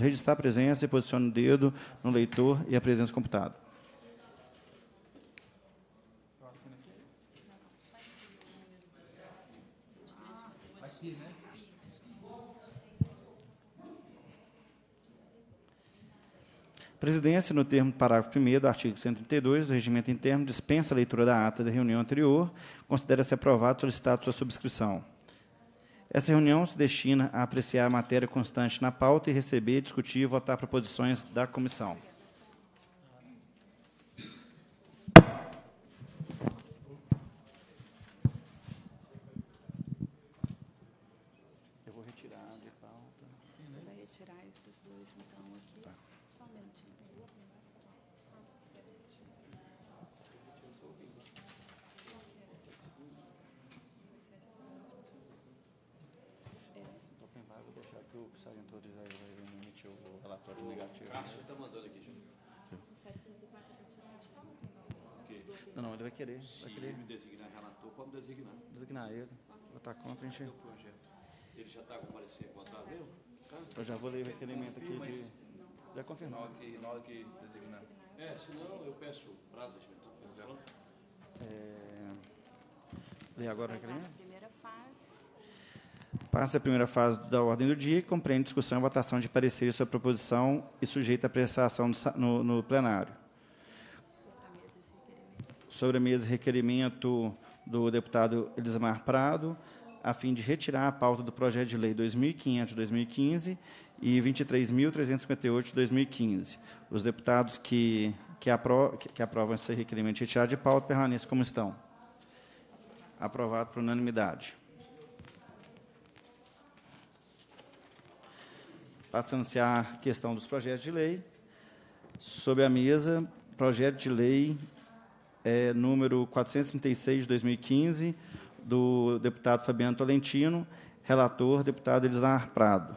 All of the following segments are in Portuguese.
registrar a presença e posiciona o dedo no leitor e a presença computada. Presidência, no termo do parágrafo 1 do artigo 132 do Regimento Interno, dispensa a leitura da ata da reunião anterior, considera-se aprovado solicitado sua subscrição. Essa reunião se destina a apreciar a matéria constante na pauta e receber, discutir e votar proposições da comissão. vai querer. Se vai querer. ele me designar relator, pode designar. Designar ele, botar contra, a gente... Ele já está com parecer contrário Eu já vou ler o requerimento aqui de... Isso. Já confirmou. Na hora que, que designar. É, senão eu peço prazo, gente. Pronto? É... Lê agora o requerimento. Primeira fase. Passa a primeira fase da ordem do dia, que compreende discussão e votação de pareceres sobre a proposição e sujeita a apreciação no, no plenário sobremesa e requerimento do deputado Elismar Prado, a fim de retirar a pauta do projeto de lei 2500 de 2015 e 23.358 de 2015. Os deputados que, que, apro que aprovam esse requerimento de retirar de pauta permaneçam como estão. Aprovado por unanimidade. Passando-se à questão dos projetos de lei. Sob a mesa, projeto de lei é, número 436 de 2015, do deputado Fabiano Tolentino, relator, deputado Elisar Prado.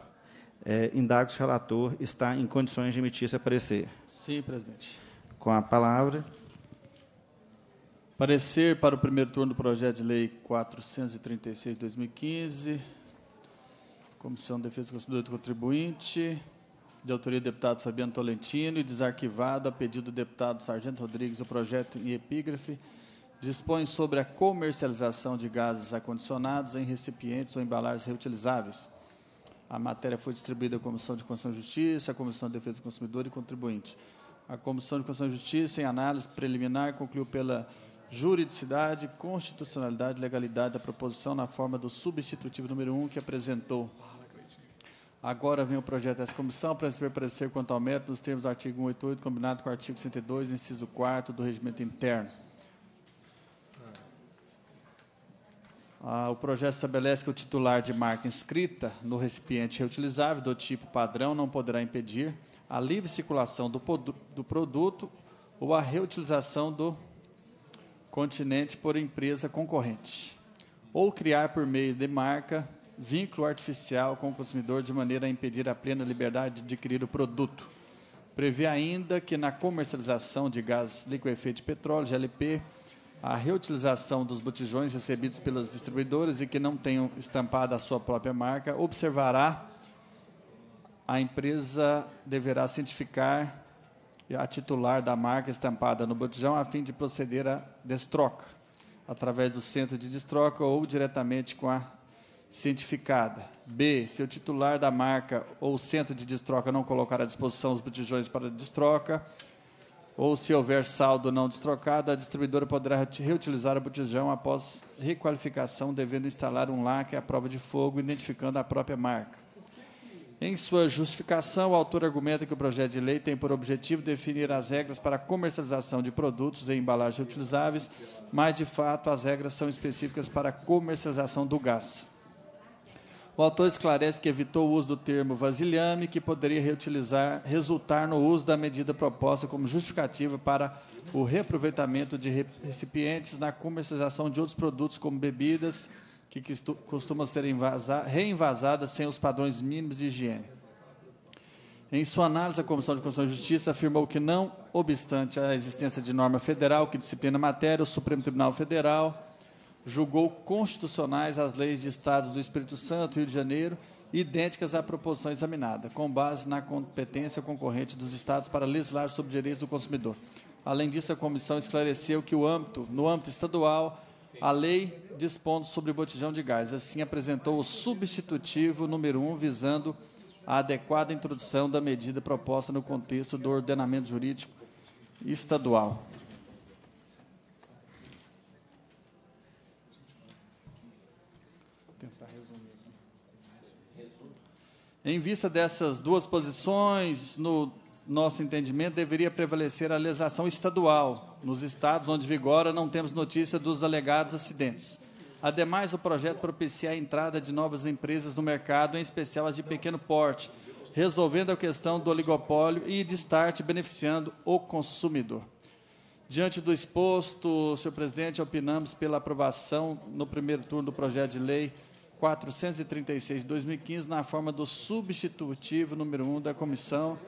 É, indago se o relator está em condições de emitir seu parecer Sim, presidente. Com a palavra. Parecer para o primeiro turno do projeto de lei 436 de 2015. Comissão de Defesa do Consumidor do Contribuinte de autoria do deputado Fabiano Tolentino e desarquivado a pedido do deputado Sargento Rodrigues o projeto em epígrafe, dispõe sobre a comercialização de gases acondicionados em recipientes ou embalagens reutilizáveis. A matéria foi distribuída à Comissão de Constituição e Justiça, à Comissão de Defesa do Consumidor e Contribuinte. A Comissão de Constituição e Justiça, em análise preliminar, concluiu pela juridicidade, constitucionalidade e legalidade da proposição na forma do substitutivo número 1 um que apresentou Agora vem o projeto dessa comissão para se parecer quanto ao método nos termos do artigo 188, combinado com o artigo 102, inciso 4 do Regimento Interno. Ah, o projeto estabelece que o titular de marca inscrita no recipiente reutilizável do tipo padrão não poderá impedir a livre circulação do, do produto ou a reutilização do continente por empresa concorrente, ou criar por meio de marca vínculo artificial com o consumidor de maneira a impedir a plena liberdade de adquirir o produto. Prevê ainda que na comercialização de gás liquefeito de petróleo, GLP, a reutilização dos botijões recebidos pelos distribuidores e que não tenham estampado a sua própria marca, observará a empresa deverá cientificar a titular da marca estampada no botijão a fim de proceder à destroca, através do centro de destroca ou diretamente com a cientificada. B. Se o titular da marca ou centro de destroca não colocar à disposição os botijões para destroca, ou se houver saldo não destrocado, a distribuidora poderá reutilizar o botijão após requalificação, devendo instalar um lacre à prova de fogo, identificando a própria marca. Em sua justificação, o autor argumenta que o projeto de lei tem por objetivo definir as regras para a comercialização de produtos em embalagens utilizáveis, mas, de fato, as regras são específicas para a comercialização do gás. O autor esclarece que evitou o uso do termo vasilhame, que poderia reutilizar, resultar no uso da medida proposta como justificativa para o reaproveitamento de recipientes na comercialização de outros produtos, como bebidas, que costumam ser reinvasadas sem os padrões mínimos de higiene. Em sua análise, a Comissão de Constituição e Justiça afirmou que, não obstante a existência de norma federal que disciplina a matéria, o Supremo Tribunal Federal julgou constitucionais as leis de estados do Espírito Santo e Rio de Janeiro, idênticas à proposição examinada, com base na competência concorrente dos estados para legislar sobre direitos do consumidor. Além disso, a comissão esclareceu que o âmbito, no âmbito estadual, a lei dispondo sobre botijão de gás. Assim, apresentou o substitutivo número 1, um, visando a adequada introdução da medida proposta no contexto do ordenamento jurídico estadual. Em vista dessas duas posições, no nosso entendimento, deveria prevalecer a legislação estadual. Nos estados onde vigora, não temos notícia dos alegados acidentes. Ademais, o projeto propicia a entrada de novas empresas no mercado, em especial as de pequeno porte, resolvendo a questão do oligopólio e de start, beneficiando o consumidor. Diante do exposto, senhor presidente, opinamos pela aprovação no primeiro turno do projeto de lei 436 de 2015, na forma do substitutivo número 1 um da Comissão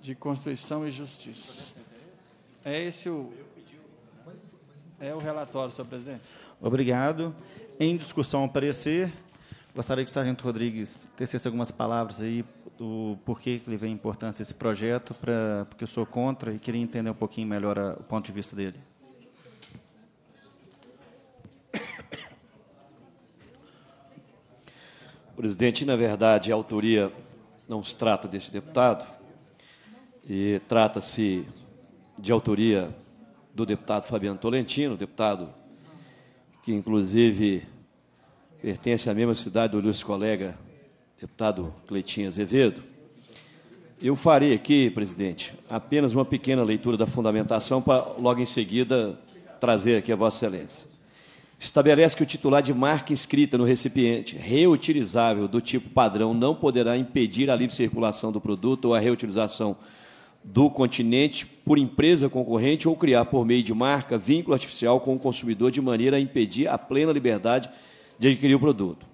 de Constituição e Justiça. É esse o. É o relatório, senhor presidente. Obrigado. Em discussão, parecer. Gostaria que o sargento Rodrigues tecesse algumas palavras aí do porquê que ele vê a importância desse projeto, pra, porque eu sou contra e queria entender um pouquinho melhor a, o ponto de vista dele. Presidente, na verdade, a autoria não se trata deste deputado, e trata-se de autoria do deputado Fabiano Tolentino, deputado que, inclusive, pertence à mesma cidade do nosso colega deputado Cleitinho Azevedo. Eu farei aqui, presidente, apenas uma pequena leitura da fundamentação para, logo em seguida, trazer aqui a Vossa Excelência estabelece que o titular de marca inscrita no recipiente reutilizável do tipo padrão não poderá impedir a livre circulação do produto ou a reutilização do continente por empresa concorrente ou criar por meio de marca vínculo artificial com o consumidor de maneira a impedir a plena liberdade de adquirir o produto.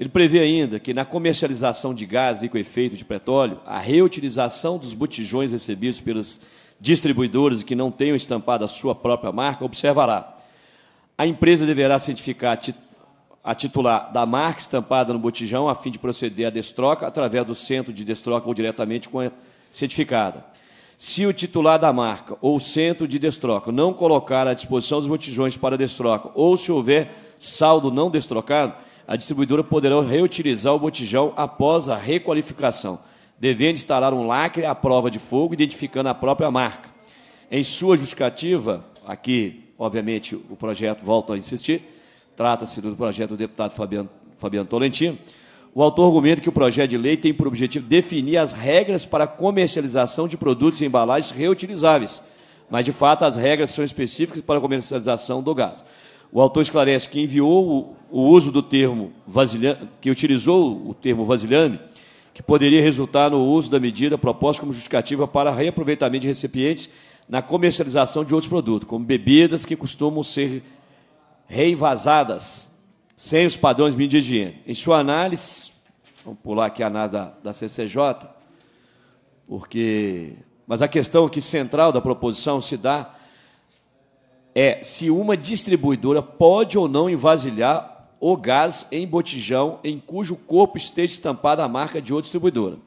Ele prevê ainda que na comercialização de gás liquefeito de petróleo, a reutilização dos botijões recebidos pelos distribuidores que não tenham estampado a sua própria marca observará a empresa deverá certificar a titular da marca estampada no botijão a fim de proceder à destroca através do centro de destroca ou diretamente com a certificada. Se o titular da marca ou o centro de destroca não colocar à disposição os botijões para destroca ou se houver saldo não destrocado, a distribuidora poderá reutilizar o botijão após a requalificação, devendo instalar um lacre à prova de fogo, identificando a própria marca. Em sua justificativa, aqui obviamente, o projeto, volto a insistir, trata-se do projeto do deputado Fabiano, Fabiano Tolentino, o autor argumenta que o projeto de lei tem por objetivo definir as regras para a comercialização de produtos e embalagens reutilizáveis, mas, de fato, as regras são específicas para a comercialização do gás. O autor esclarece que enviou o, uso do termo vasilhame, que utilizou o termo vasilhame, que poderia resultar no uso da medida proposta como justificativa para reaproveitamento de recipientes na comercialização de outros produtos, como bebidas que costumam ser reinvasadas sem os padrões de higiene. Em sua análise, vamos pular aqui a análise da, da CCJ, porque. Mas a questão que central da proposição se dá é se uma distribuidora pode ou não envasilhar o gás em botijão em cujo corpo esteja estampada a marca de outra distribuidora.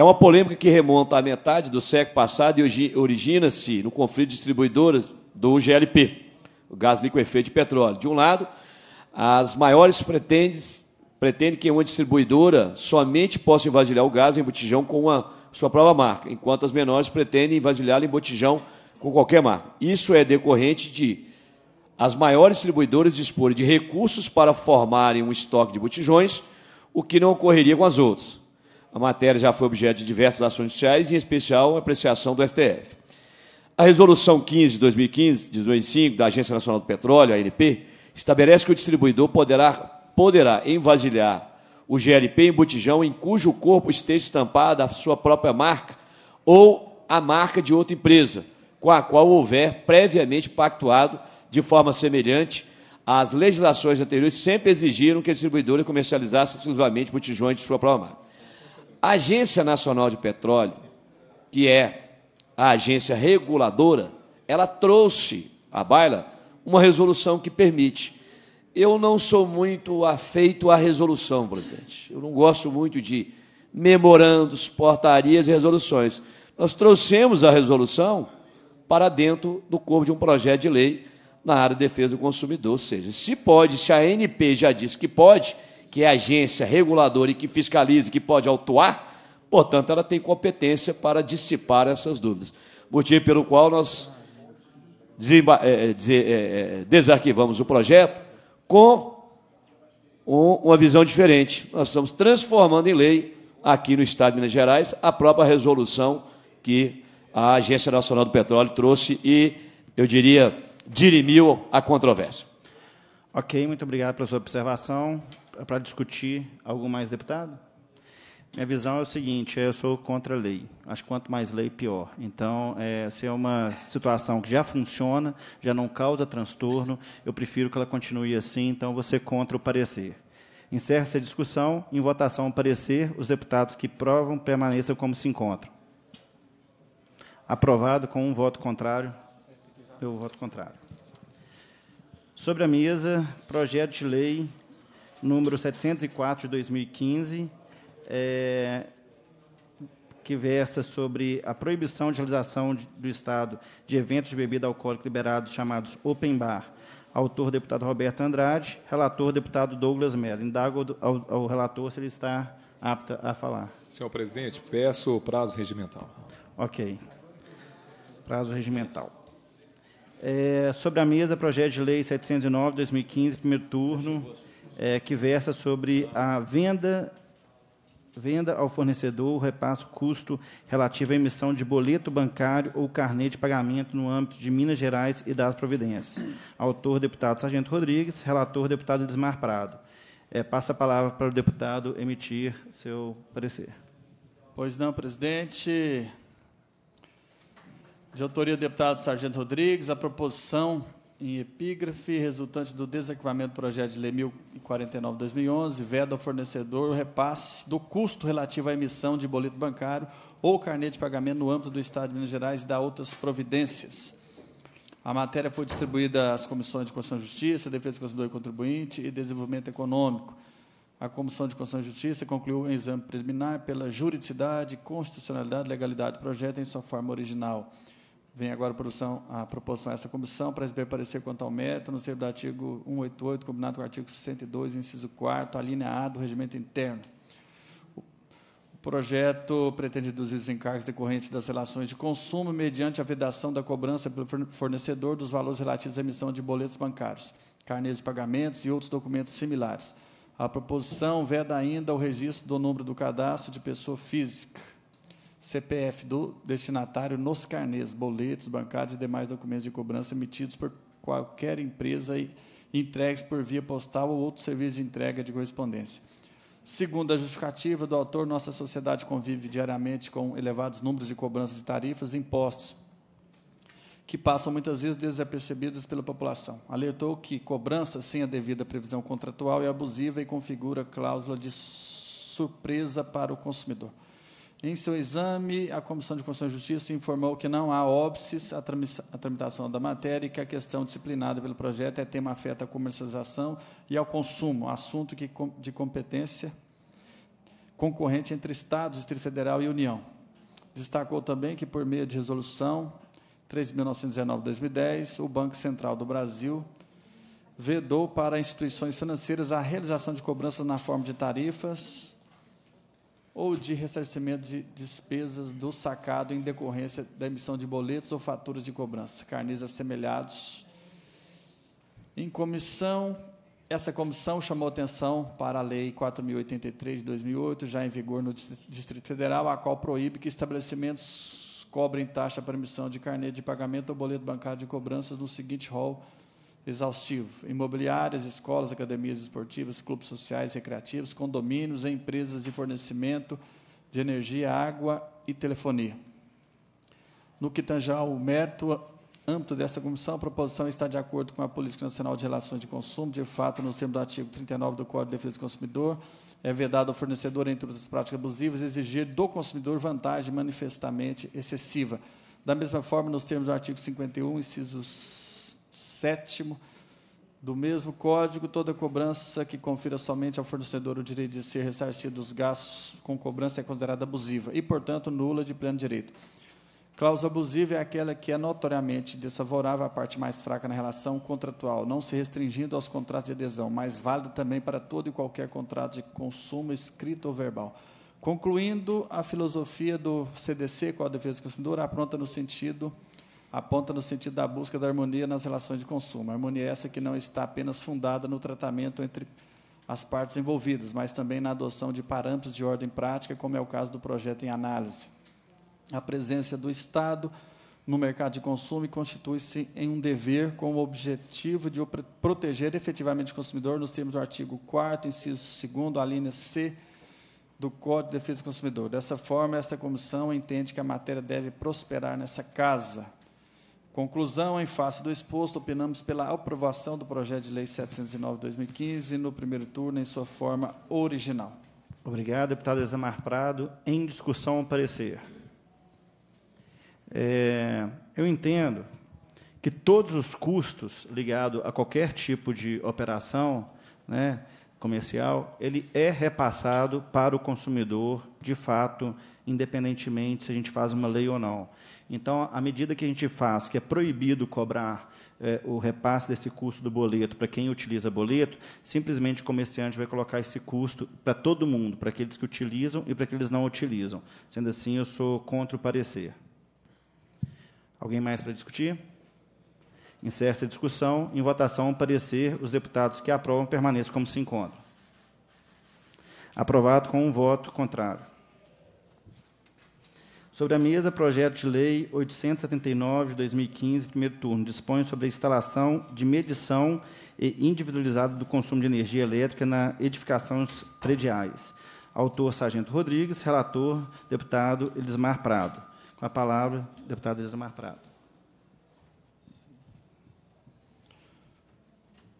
É uma polêmica que remonta à metade do século passado e origina-se no conflito de distribuidoras do GLP, o gás liquefeito de petróleo. De um lado, as maiores pretendem que uma distribuidora somente possa invasilhar o gás em botijão com a sua própria marca, enquanto as menores pretendem invasilhá-lo em botijão com qualquer marca. Isso é decorrente de as maiores distribuidoras disporem de recursos para formarem um estoque de botijões, o que não ocorreria com as outras. A matéria já foi objeto de diversas ações judiciais, em especial apreciação do STF. A Resolução 15 de 2015, de 2005, da Agência Nacional do Petróleo, ANP, estabelece que o distribuidor poderá, poderá envasilhar o GLP em botijão em cujo corpo esteja estampada a sua própria marca ou a marca de outra empresa, com a qual houver previamente pactuado de forma semelhante às legislações anteriores sempre exigiram que a distribuidora comercializasse exclusivamente botijões de sua própria marca. A Agência Nacional de Petróleo, que é a agência reguladora, ela trouxe à baila uma resolução que permite. Eu não sou muito afeito à resolução, presidente. Eu não gosto muito de memorandos, portarias e resoluções. Nós trouxemos a resolução para dentro do corpo de um projeto de lei na área de defesa do consumidor. Ou seja, se pode, se a ANP já disse que pode, que é agência reguladora e que fiscaliza e que pode autuar, portanto, ela tem competência para dissipar essas dúvidas. Motivo pelo qual nós é, é, é, desarquivamos o projeto com uma visão diferente. Nós estamos transformando em lei, aqui no Estado de Minas Gerais, a própria resolução que a Agência Nacional do Petróleo trouxe e, eu diria, dirimiu a controvérsia. Ok, muito obrigado pela sua observação para discutir algum mais deputado? Minha visão é o seguinte: eu sou contra a lei. Acho que quanto mais lei, pior. Então, é, se é uma situação que já funciona, já não causa transtorno, eu prefiro que ela continue assim. Então, você é contra o parecer. Encerra-se a discussão. Em votação, o parecer. Os deputados que provam permaneçam como se encontram. Aprovado com um voto contrário. Eu voto contrário. Sobre a mesa, projeto de lei número 704 de 2015, é, que versa sobre a proibição de realização de, do Estado de eventos de bebida alcoólica liberados chamados open bar. Autor, deputado Roberto Andrade. Relator, deputado Douglas Mello. Indago ao, ao relator se ele está apto a falar. Senhor presidente, peço o prazo regimental. Ok. Prazo regimental. É, sobre a mesa, projeto de lei 709, 2015, primeiro turno é, que versa sobre a venda venda ao fornecedor o repasso custo relativo à emissão de boleto bancário ou carnê de pagamento no âmbito de Minas Gerais e das providências. Autor, deputado Sargento Rodrigues, relator, deputado Desmar Prado. É, passa a palavra para o deputado emitir seu parecer. Pois não, presidente. De autoria do deputado Sargento Rodrigues, a proposição em epígrafe, resultante do desequipamento do projeto de lei 1049-2011, veda ao fornecedor o repasse do custo relativo à emissão de boleto bancário ou carnê de pagamento no âmbito do Estado de Minas Gerais e da outras providências. A matéria foi distribuída às comissões de Constituição e Justiça, Defesa do Consumidor e Contribuinte e Desenvolvimento Econômico. A Comissão de Constituição e Justiça concluiu o exame preliminar pela juridicidade, constitucionalidade e legalidade do projeto em sua forma original. Vem agora a, produção, a proposição a essa comissão para receber parecer quanto ao mérito, no sentido do artigo 188, combinado com o artigo 62, inciso 4, alineado A do regimento interno. O projeto pretende reduzir os encargos decorrentes das relações de consumo mediante a vedação da cobrança pelo fornecedor dos valores relativos à emissão de boletos bancários, carnês de pagamentos e outros documentos similares. A proposição veda ainda o registro do número do cadastro de pessoa física. CPF do destinatário nos carnês, boletos, bancários e demais documentos de cobrança emitidos por qualquer empresa e entregues por via postal ou outro serviço de entrega de correspondência. Segundo a justificativa do autor, nossa sociedade convive diariamente com elevados números de cobranças de tarifas e impostos, que passam muitas vezes desapercebidas pela população. Alertou que cobrança sem a devida previsão contratual é abusiva e configura cláusula de surpresa para o consumidor. Em seu exame, a Comissão de Constituição e Justiça informou que não há óbices à tramitação da matéria e que a questão disciplinada pelo projeto é tema afeta à comercialização e ao consumo, assunto que, de competência concorrente entre Estados, Distrito Federal e União. Destacou também que, por meio de resolução 3.919-2010, o Banco Central do Brasil vedou para instituições financeiras a realização de cobranças na forma de tarifas ou de ressarcimento de despesas do sacado em decorrência da emissão de boletos ou faturas de cobrança, carnis assemelhados. Em comissão, essa comissão chamou atenção para a Lei 4.083 de 2008, já em vigor no Distrito Federal, a qual proíbe que estabelecimentos cobrem taxa para emissão de carnê de pagamento ou boleto bancário de cobranças no seguinte rol exaustivo. Imobiliárias, escolas, academias esportivas, clubes sociais, recreativos, condomínios, empresas de fornecimento de energia, água e telefonia. No que tange ao mérito âmbito dessa comissão, a proposição está de acordo com a Política Nacional de Relações de Consumo. De fato, no termo do artigo 39 do Código de Defesa do Consumidor, é vedado ao fornecedor, entre outras práticas abusivas, exigir do consumidor vantagem manifestamente excessiva. Da mesma forma, nos termos do artigo 51, incisos sétimo do mesmo código, toda cobrança que confira somente ao fornecedor o direito de ser ressarcido dos gastos com cobrança é considerada abusiva e, portanto, nula de pleno direito. Cláusula abusiva é aquela que é notoriamente desfavorável à parte mais fraca na relação contratual, não se restringindo aos contratos de adesão, mas válida também para todo e qualquer contrato de consumo escrito ou verbal. Concluindo, a filosofia do CDC, qual a Defesa do Consumidor, apronta no sentido aponta no sentido da busca da harmonia nas relações de consumo. A harmonia é essa que não está apenas fundada no tratamento entre as partes envolvidas, mas também na adoção de parâmetros de ordem prática, como é o caso do projeto em análise. A presença do Estado no mercado de consumo constitui-se em um dever com o objetivo de proteger efetivamente o consumidor nos termos do artigo 4º, inciso 2º, a linha C do Código de Defesa do Consumidor. Dessa forma, esta comissão entende que a matéria deve prosperar nessa casa, Conclusão, em face do exposto, opinamos pela aprovação do projeto de lei 709/2015 no primeiro turno em sua forma original. Obrigado, deputado Isamar Prado. Em discussão, parecer. É, eu entendo que todos os custos ligados a qualquer tipo de operação né, comercial, ele é repassado para o consumidor, de fato, independentemente se a gente faz uma lei ou não. Então, à medida que a gente faz que é proibido cobrar eh, o repasse desse custo do boleto para quem utiliza boleto, simplesmente o comerciante vai colocar esse custo para todo mundo, para aqueles que utilizam e para aqueles que não utilizam. Sendo assim, eu sou contra o parecer. Alguém mais para discutir? encerra essa a discussão. Em votação, parecer, os deputados que aprovam permaneçam como se encontram. Aprovado com um voto contrário. Sobre a mesa, projeto de lei 879 de 2015, primeiro turno, dispõe sobre a instalação de medição e individualizada do consumo de energia elétrica na edificações prediais. Autor Sargento Rodrigues, relator deputado Elismar Prado. Com a palavra, deputado Elismar Prado.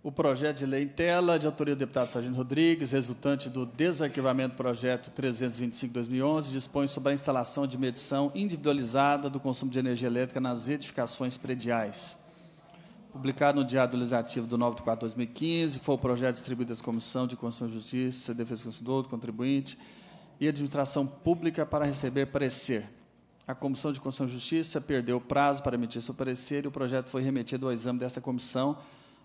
o projeto de lei em tela, de autoria do deputado Sargento Rodrigues, resultante do desarquivamento do projeto 325-2011, dispõe sobre a instalação de medição individualizada do consumo de energia elétrica nas edificações prediais. Publicado no Diário Legislativo do 9 de 4 de 2015, foi o projeto distribuído às Comissão de Constituição e Justiça, Defesa do Consumidor, Contribuinte e Administração Pública para receber parecer. A Comissão de Constituição e Justiça perdeu o prazo para emitir seu parecer e o projeto foi remetido ao exame dessa comissão,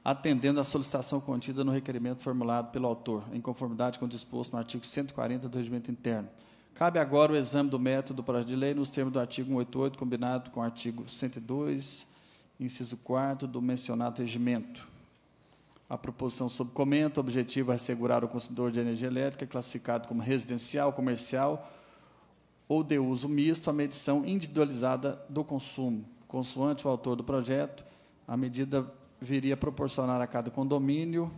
atendendo à solicitação contida no requerimento formulado pelo autor, em conformidade com o disposto no artigo 140 do Regimento Interno. Cabe agora o exame do método do projeto de lei nos termos do artigo 188, combinado com o artigo 102, inciso 4 do mencionado regimento. A proposição sob o objetivo é assegurar ao consumidor de energia elétrica classificado como residencial, comercial ou de uso misto a medição individualizada do consumo. Consoante o autor do projeto, a medida viria proporcionar a cada condomínio,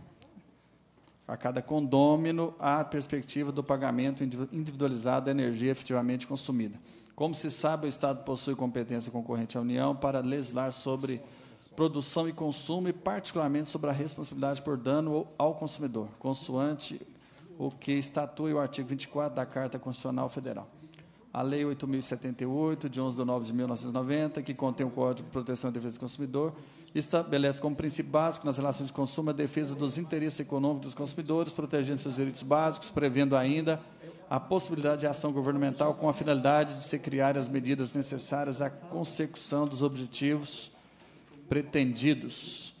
a cada condômino, a perspectiva do pagamento individualizado da energia efetivamente consumida. Como se sabe, o Estado possui competência concorrente à União para legislar sobre produção e consumo e, particularmente, sobre a responsabilidade por dano ao consumidor, consoante o que estatui o artigo 24 da Carta Constitucional Federal. A Lei 8.078, de 11 de 9 de 1990, que contém o Código de Proteção e Defesa do Consumidor, estabelece como princípio básico nas relações de consumo a defesa dos interesses econômicos dos consumidores, protegendo seus direitos básicos, prevendo ainda a possibilidade de ação governamental com a finalidade de se criar as medidas necessárias à consecução dos objetivos pretendidos.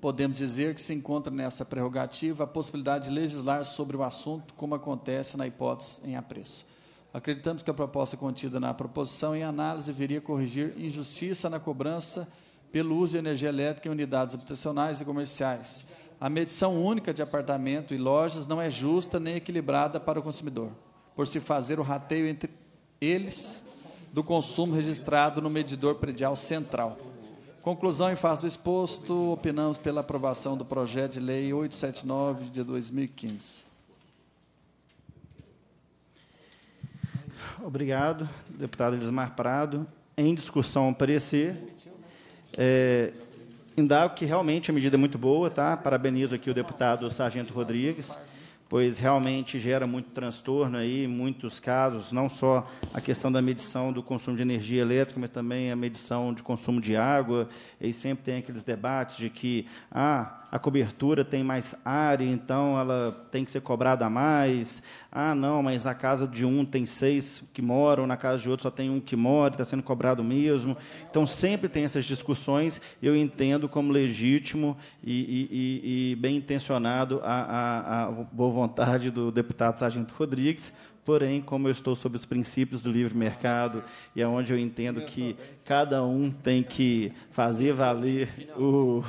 Podemos dizer que se encontra nessa prerrogativa a possibilidade de legislar sobre o assunto, como acontece na hipótese em apreço. Acreditamos que a proposta contida na proposição em análise viria corrigir injustiça na cobrança pelo uso de energia elétrica em unidades habitacionais e comerciais. A medição única de apartamento e lojas não é justa nem equilibrada para o consumidor, por se fazer o rateio entre eles do consumo registrado no medidor predial central. Conclusão em face do exposto, opinamos pela aprovação do projeto de lei 879 de 2015. Obrigado, deputado Elismar Prado. Em discussão, parecer. É, que realmente a medida é muito boa, tá? Parabenizo aqui o deputado Sargento Rodrigues, pois realmente gera muito transtorno aí, muitos casos, não só a questão da medição do consumo de energia elétrica, mas também a medição de consumo de água, e sempre tem aqueles debates de que ah, a cobertura tem mais área, então ela tem que ser cobrada mais. Ah, não, mas na casa de um tem seis que moram, na casa de outro só tem um que mora, está sendo cobrado mesmo. Então sempre tem essas discussões. Eu entendo como legítimo e, e, e bem intencionado a, a, a boa vontade do deputado Sargento Rodrigues, Porém, como eu estou sob os princípios do livre mercado e é onde eu entendo que cada um tem que fazer valer o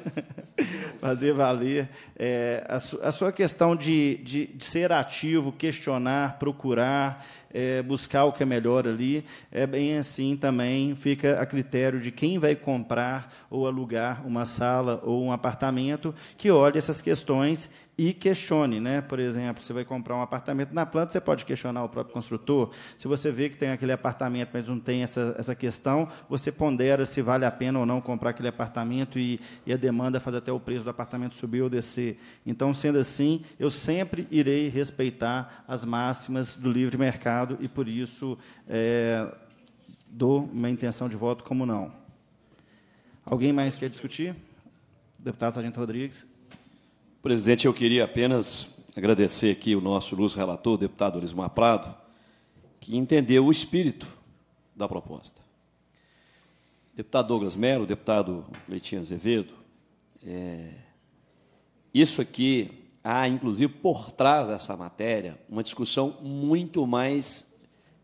fazer valer é, a, su, a, sua questão de, de, de, ser ativo, questionar, procurar, é, buscar o que é melhor ali, é bem assim também fica a critério de quem vai comprar ou alugar uma sala ou um apartamento que olhe essas questões e questione, né? Por exemplo, você vai comprar um apartamento na planta, você pode questionar o próprio construtor. Se você vê que tem aquele apartamento, mas não tem essa, essa questão, você pondera se vale a pena ou não comprar aquele apartamento e, e a demanda faz até o preço do apartamento subir ou descer. Então, sendo assim, eu sempre irei respeitar as máximas do livre mercado e por isso é, dou uma intenção de voto como não. Alguém mais quer discutir? Deputado Sargento Rodrigues. Presidente, eu queria apenas agradecer aqui o nosso luz relator, o deputado Elismar Prado, que entendeu o espírito da proposta. Deputado Douglas Melo, deputado Leitinho Azevedo, é, isso aqui há, inclusive, por trás dessa matéria, uma discussão muito mais,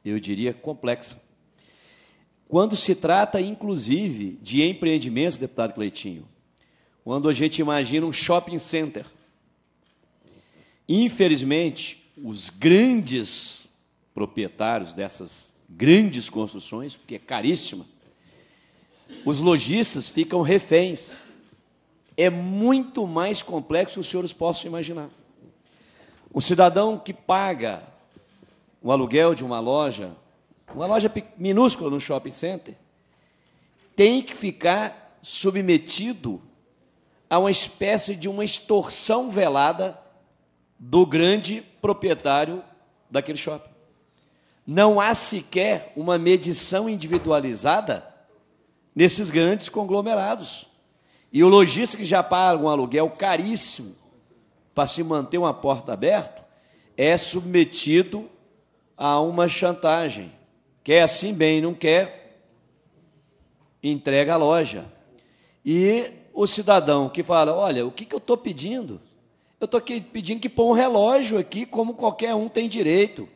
eu diria, complexa. Quando se trata, inclusive, de empreendimentos, deputado Cleitinho, quando a gente imagina um shopping center. Infelizmente, os grandes proprietários dessas grandes construções, porque é caríssima, os lojistas ficam reféns. É muito mais complexo que os senhores possam imaginar. O cidadão que paga o aluguel de uma loja, uma loja minúscula no shopping center, tem que ficar submetido a uma espécie de uma extorsão velada do grande proprietário daquele shopping. Não há sequer uma medição individualizada nesses grandes conglomerados. E o lojista que já paga um aluguel caríssimo para se manter uma porta aberta é submetido a uma chantagem. Quer assim bem, não quer, entrega a loja. E o cidadão que fala: olha, o que, que eu estou pedindo? Eu estou pedindo que põe um relógio aqui, como qualquer um tem direito.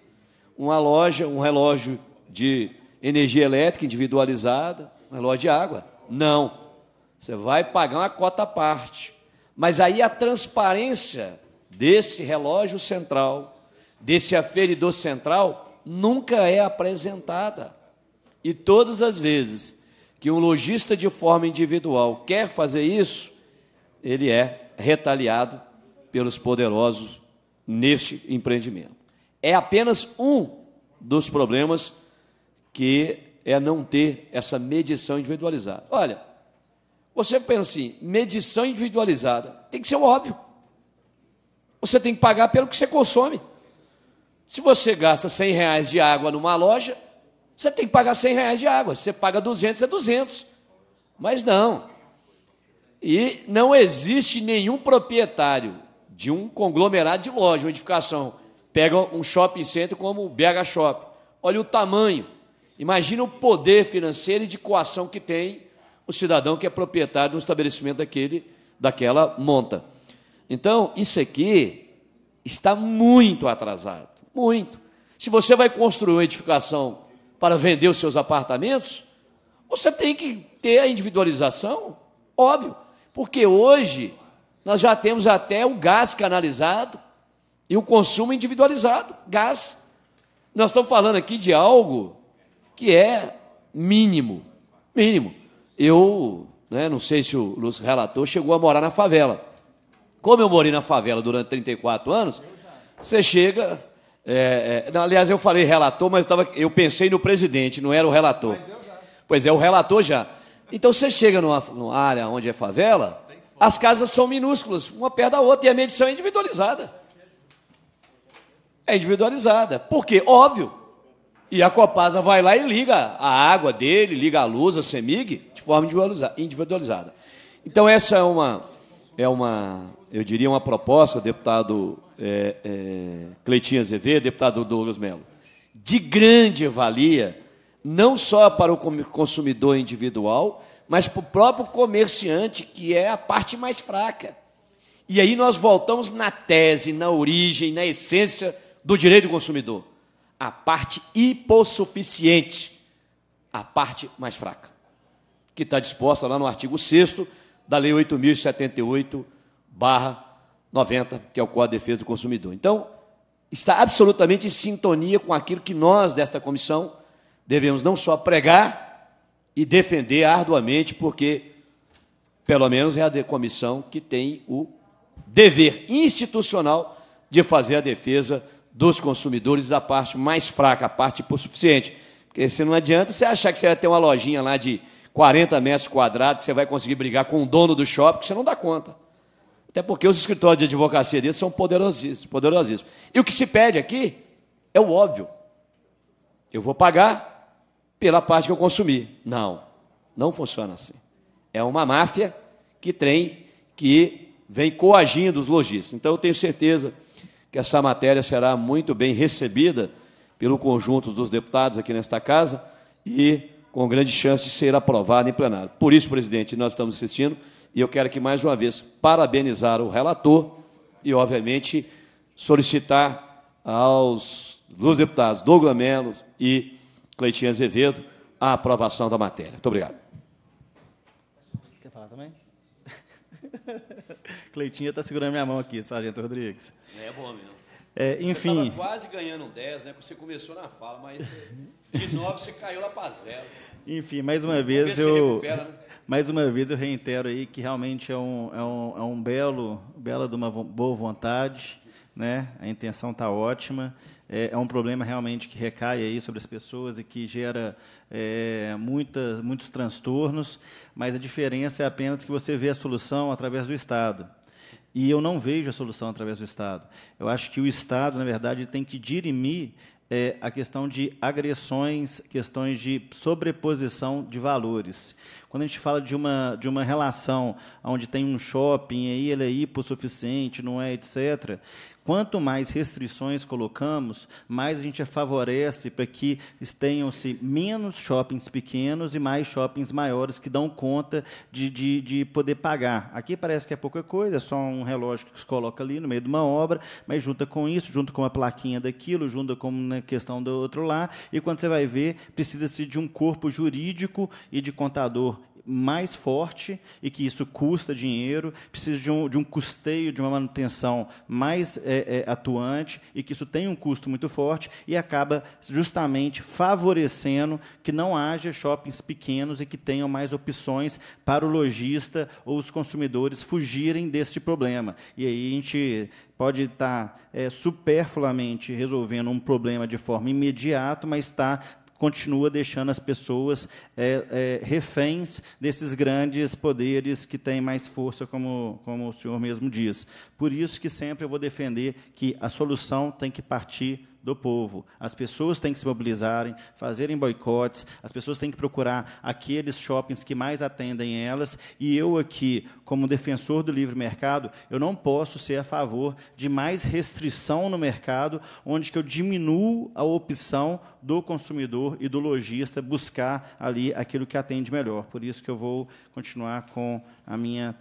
Uma loja, um relógio de energia elétrica individualizada, um relógio de água. Não. Você vai pagar uma cota à parte. Mas aí a transparência desse relógio central, desse aferidor central, nunca é apresentada. E todas as vezes que um lojista de forma individual quer fazer isso, ele é retaliado pelos poderosos neste empreendimento. É apenas um dos problemas que é não ter essa medição individualizada. Olha, você pensa assim, medição individualizada tem que ser óbvio. Você tem que pagar pelo que você consome. Se você gasta 100 reais de água numa loja, você tem que pagar 100 reais de água, se você paga 200, é 200. Mas não. E não existe nenhum proprietário de um conglomerado de loja, uma edificação. Pega um shopping center como o BH Shop. Olha o tamanho. Imagina o poder financeiro e de coação que tem o cidadão que é proprietário de um estabelecimento daquele, daquela monta. Então, isso aqui está muito atrasado. Muito. Se você vai construir uma edificação para vender os seus apartamentos, você tem que ter a individualização, óbvio, porque hoje nós já temos até o gás canalizado e o consumo individualizado, gás. Nós estamos falando aqui de algo que é mínimo, mínimo. Eu né, não sei se o relator chegou a morar na favela. Como eu morei na favela durante 34 anos, você chega, é, é, aliás, eu falei relator, mas eu, tava, eu pensei no presidente, não era o relator. Pois é, o relator já. Então você chega numa, numa área onde é favela, as casas são minúsculas, uma perto da outra, e a medição é individualizada. É individualizada. Por quê? Óbvio. E a Copasa vai lá e liga a água dele, liga a luz, a semig de forma individualizada. Então, essa é uma, é uma, eu diria, uma proposta, deputado é, é, Cleitinho Azevedo, deputado Douglas Mello, de grande valia, não só para o consumidor individual, mas para o próprio comerciante, que é a parte mais fraca. E aí nós voltamos na tese, na origem, na essência do direito do consumidor. A parte hipossuficiente, a parte mais fraca, que está disposta lá no artigo 6 da Lei 8.078-90, que é o Código de Defesa do Consumidor. Então, está absolutamente em sintonia com aquilo que nós, desta comissão, devemos não só pregar e defender arduamente, porque, pelo menos, é a comissão que tem o dever institucional de fazer a defesa dos consumidores da parte mais fraca, a parte suficiente. Porque se não adianta você achar que você vai ter uma lojinha lá de 40 metros quadrados, que você vai conseguir brigar com o dono do shopping, que você não dá conta. Até porque os escritórios de advocacia deles são poderosíssimos, poderosíssimos. E o que se pede aqui é o óbvio. Eu vou pagar pela parte que eu consumi. Não, não funciona assim. É uma máfia que tem, que vem coagindo os lojistas. Então eu tenho certeza que essa matéria será muito bem recebida pelo conjunto dos deputados aqui nesta casa e com grande chance de ser aprovado em plenário. Por isso, presidente, nós estamos assistindo e eu quero aqui mais uma vez parabenizar o relator e, obviamente, solicitar aos dos deputados Douglas Melo e Cleitinho Azevedo a aprovação da matéria. Muito obrigado. Quer falar também? Cleitinha está segurando minha mão aqui, Sargento Rodrigues. É bom mesmo. É, enfim. Você estava quase ganhando um 10, né? Você começou na fala, mas de 9 você caiu lá para zero. Enfim, mais uma vez eu. Né? Mais uma vez eu reitero aí que realmente é um, é um, é um belo, bela de uma boa vontade, né? A intenção está ótima. É, é, um problema realmente que recai aí sobre as pessoas e que gera é, muita, muitos transtornos, mas a diferença é apenas que você vê a solução através do Estado. E eu não vejo a solução através do Estado. Eu acho que o Estado, na verdade, tem que dirimir é, a questão de agressões, questões de sobreposição de valores. Quando a gente fala de uma, de uma relação onde tem um shopping, aí é ele é hipossuficiente, não é, etc., Quanto mais restrições colocamos, mais a gente favorece para que tenham-se menos shoppings pequenos e mais shoppings maiores que dão conta de, de, de, poder pagar. Aqui parece que é pouca coisa, é só um relógio que se coloca ali no meio de uma obra, mas junta com isso, junto com a plaquinha daquilo, junta com a questão do outro lá, e quando você vai ver, precisa-se de um corpo jurídico e de contador mais forte e que isso custa dinheiro, precisa de um, de um custeio, de uma manutenção mais é, é, atuante e que isso tem um custo muito forte e acaba justamente favorecendo que não haja shoppings pequenos e que tenham mais opções para o lojista ou os consumidores fugirem deste problema. E aí a gente pode estar é, superfluamente resolvendo um problema de forma imediata, mas está continua deixando as pessoas é, é, reféns desses grandes poderes que têm mais força, como, como o senhor mesmo diz. Por isso que sempre eu vou defender que a solução tem que partir do povo. As pessoas têm que se mobilizarem, fazerem boicotes, as pessoas têm que procurar aqueles shoppings que mais atendem elas. E eu aqui, como defensor do livre mercado, eu não posso ser a favor de mais restrição no mercado, onde que eu diminuo a opção do consumidor e do lojista buscar ali aquilo que atende melhor. Por isso que eu vou continuar com a minha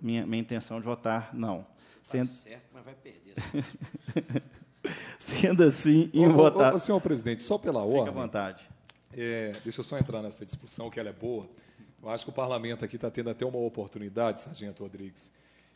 minha, minha intenção de votar não. Tá certo, mas vai perder. Sendo assim, em votar. Senhor presidente, só pela ordem. Fique à vontade. É, deixa eu só entrar nessa discussão, que ela é boa. Eu acho que o parlamento aqui está tendo até uma oportunidade, Sargento Rodrigues.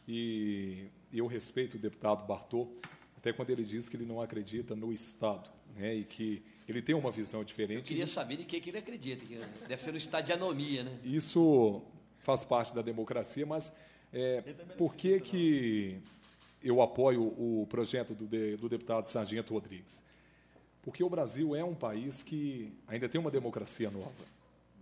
E eu respeito o deputado Bartô, até quando ele diz que ele não acredita no Estado, né, e que ele tem uma visão diferente. Eu queria saber de que, que ele acredita, que deve ser no estado de anomia. Né? Isso faz parte da democracia, mas é, por que, que eu apoio o projeto do, de, do deputado Sargento Rodrigues. Porque o Brasil é um país que ainda tem uma democracia nova.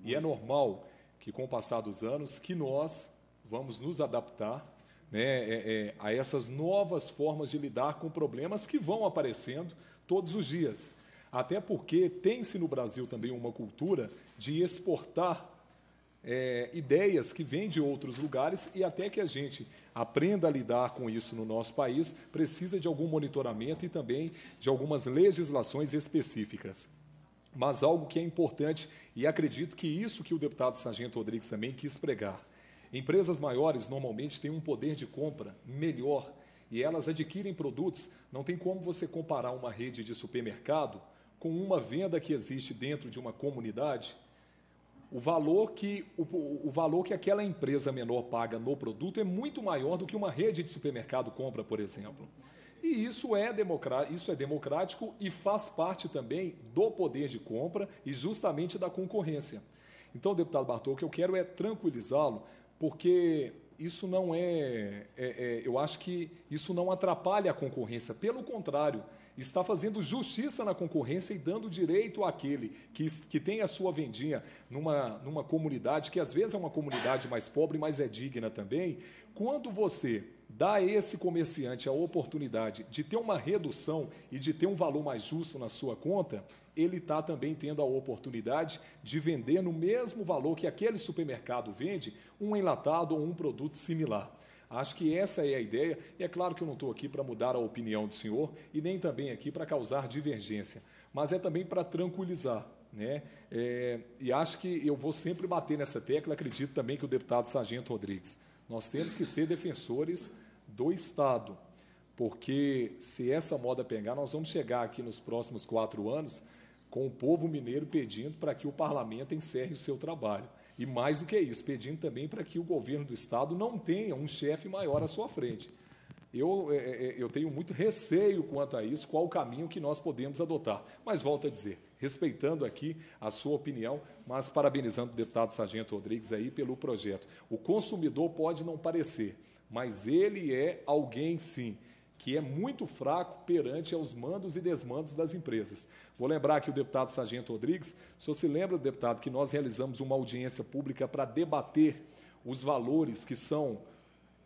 E é normal que, com o passar dos anos, que nós vamos nos adaptar né, é, é, a essas novas formas de lidar com problemas que vão aparecendo todos os dias. Até porque tem-se no Brasil também uma cultura de exportar é, ideias que vêm de outros lugares e até que a gente aprenda a lidar com isso no nosso país, precisa de algum monitoramento e também de algumas legislações específicas mas algo que é importante e acredito que isso que o deputado Sargento Rodrigues também quis pregar. Empresas maiores normalmente têm um poder de compra melhor e elas adquirem produtos. Não tem como você comparar uma rede de supermercado com uma venda que existe dentro de uma comunidade o valor que, o, o, valor que aquela empresa menor paga no produto é muito maior do que uma rede de supermercado compra, por exemplo. E isso é, isso é democrático e faz parte também do poder de compra e justamente da concorrência. Então, deputado Bartol, o que eu quero é tranquilizá-lo, porque isso não é, é, é, Eu acho que isso não atrapalha a concorrência. Pelo contrário, está fazendo justiça na concorrência e dando direito àquele que, que tem a sua vendinha numa, numa comunidade, que às vezes é uma comunidade mais pobre, mas é digna também. Quando você dá a esse comerciante a oportunidade de ter uma redução e de ter um valor mais justo na sua conta, ele está também tendo a oportunidade de vender no mesmo valor que aquele supermercado vende um enlatado ou um produto similar. Acho que essa é a ideia, e é claro que eu não estou aqui para mudar a opinião do senhor e nem também aqui para causar divergência, mas é também para tranquilizar. Né? É, e acho que eu vou sempre bater nessa tecla, acredito também que o deputado Sargento Rodrigues. Nós temos que ser defensores do Estado, porque se essa moda pegar, nós vamos chegar aqui nos próximos quatro anos com o povo mineiro pedindo para que o parlamento encerre o seu trabalho. E mais do que isso, pedindo também para que o governo do Estado não tenha um chefe maior à sua frente. Eu, é, é, é, eu tenho muito receio quanto a isso, qual o caminho que nós podemos adotar. Mas volto a dizer, respeitando aqui a sua opinião, mas parabenizando o deputado Sargento Rodrigues aí pelo projeto. O consumidor pode não parecer, mas ele é alguém sim que é muito fraco perante aos mandos e desmandos das empresas. Vou lembrar que o deputado Sargento Rodrigues, se você se lembra, deputado, que nós realizamos uma audiência pública para debater os valores que são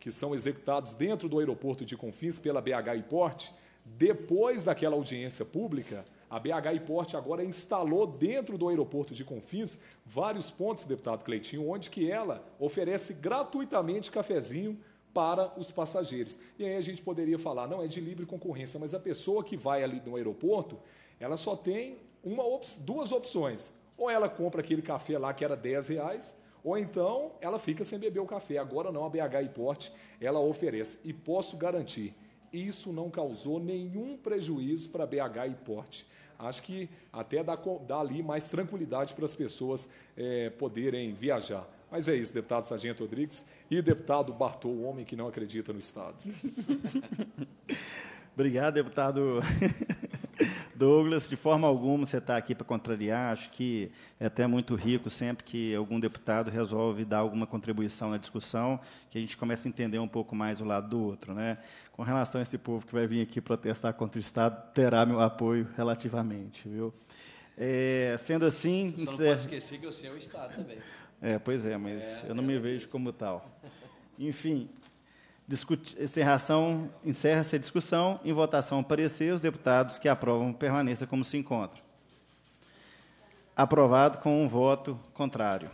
que são executados dentro do aeroporto de Confins pela BH Import. Depois daquela audiência pública, a BH Import agora instalou dentro do aeroporto de Confins vários pontos, deputado Cleitinho, onde que ela oferece gratuitamente cafezinho para os passageiros. E aí a gente poderia falar, não é de livre concorrência, mas a pessoa que vai ali no aeroporto, ela só tem uma duas opções. Ou ela compra aquele café lá que era 10 reais, ou então ela fica sem beber o café. Agora não, a BH Import, ela oferece. E posso garantir, isso não causou nenhum prejuízo para a BH Import. Acho que até dá, dá ali mais tranquilidade para as pessoas é, poderem viajar. Mas é isso, deputado Sargento Rodrigues e deputado Bartol, o homem que não acredita no Estado. Obrigado, deputado Douglas. De forma alguma você está aqui para contrariar. Acho que é até muito rico sempre que algum deputado resolve dar alguma contribuição na discussão, que a gente começa a entender um pouco mais o lado do outro. Né? Com relação a esse povo que vai vir aqui protestar contra o Estado, terá meu apoio relativamente. Viu? É, sendo assim. Você só não encerra... É, pode esquecer que o é Estado também. É, pois é, mas é, eu não é me vejo como tal. Enfim, encerração, encerra-se a discussão. Em votação, aparecer os deputados que aprovam permaneça como se encontram. Aprovado com um voto contrário.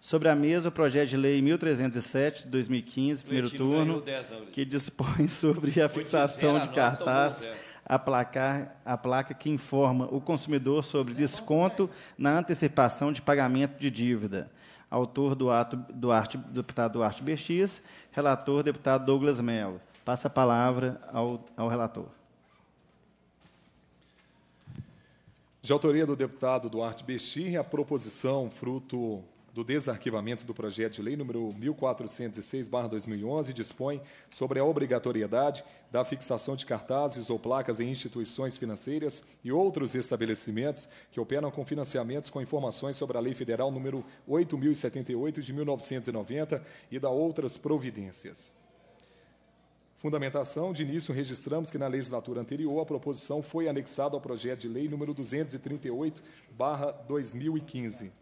Sobre a mesa, o projeto de lei 1307 de 2015, primeiro turno, 10, não, que dispõe sobre a fixação de cartaz a, placar, a placa que informa o consumidor sobre desconto na antecipação de pagamento de dívida Autor do ato, do deputado Duarte Bestias. Relator, deputado Douglas Melo. Passa a palavra ao, ao relator. De autoria do deputado Duarte Bechir, a proposição, fruto do desarquivamento do projeto de lei número 1406/2011 dispõe sobre a obrigatoriedade da fixação de cartazes ou placas em instituições financeiras e outros estabelecimentos que operam com financiamentos com informações sobre a Lei Federal número 8078 de 1990 e da outras providências. Fundamentação, de início registramos que na legislatura anterior a proposição foi anexada ao projeto de lei número 238/2015.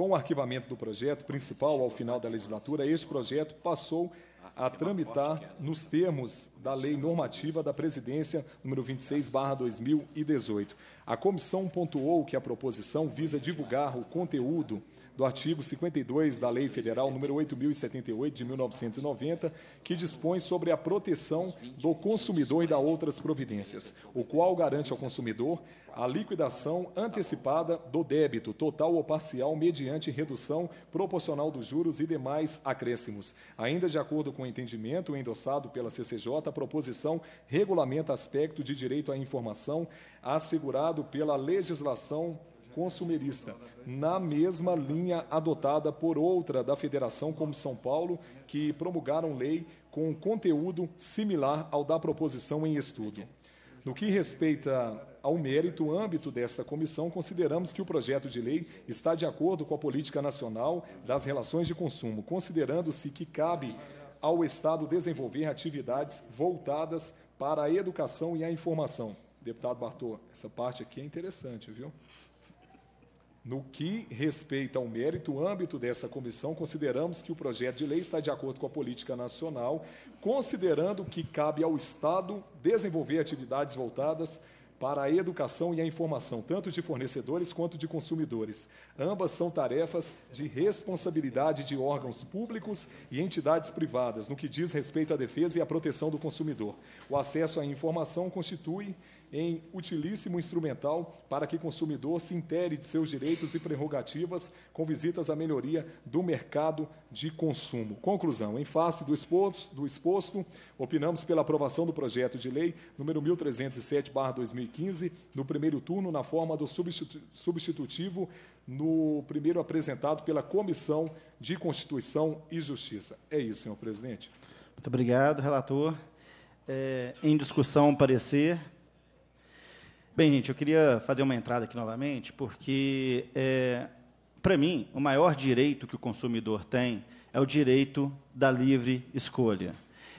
Com o arquivamento do projeto principal ao final da legislatura, este projeto passou a tramitar nos termos da Lei Normativa da Presidência número 26/2018. A comissão pontuou que a proposição visa divulgar o conteúdo do artigo 52 da Lei Federal nº 8078 de 1990, que dispõe sobre a proteção do consumidor e da outras providências, o qual garante ao consumidor a liquidação antecipada do débito total ou parcial mediante redução proporcional dos juros e demais acréscimos. Ainda de acordo com o entendimento endossado pela CCJ, a proposição regulamenta aspecto de direito à informação assegurado pela legislação consumerista, na mesma linha adotada por outra da federação, como São Paulo, que promulgaram lei com conteúdo similar ao da proposição em estudo. No que respeita ao mérito âmbito desta comissão, consideramos que o projeto de lei está de acordo com a política nacional das relações de consumo, considerando-se que cabe ao Estado desenvolver atividades voltadas para a educação e a informação Deputado Bartô, essa parte aqui é interessante, viu? No que respeita ao mérito âmbito dessa comissão, consideramos que o projeto de lei está de acordo com a política nacional, considerando que cabe ao Estado desenvolver atividades voltadas para a educação e a informação, tanto de fornecedores quanto de consumidores. Ambas são tarefas de responsabilidade de órgãos públicos e entidades privadas, no que diz respeito à defesa e à proteção do consumidor. O acesso à informação constitui em utilíssimo instrumental para que consumidor se intere de seus direitos e prerrogativas com visitas à melhoria do mercado de consumo. Conclusão: em face do exposto, do exposto opinamos pela aprovação do projeto de lei número 1307/2015 no primeiro turno na forma do substitutivo no primeiro apresentado pela Comissão de Constituição e Justiça. É isso, senhor presidente. Muito obrigado, relator. É, em discussão, parecer. Bem, gente, eu queria fazer uma entrada aqui novamente, porque, é, para mim, o maior direito que o consumidor tem é o direito da livre escolha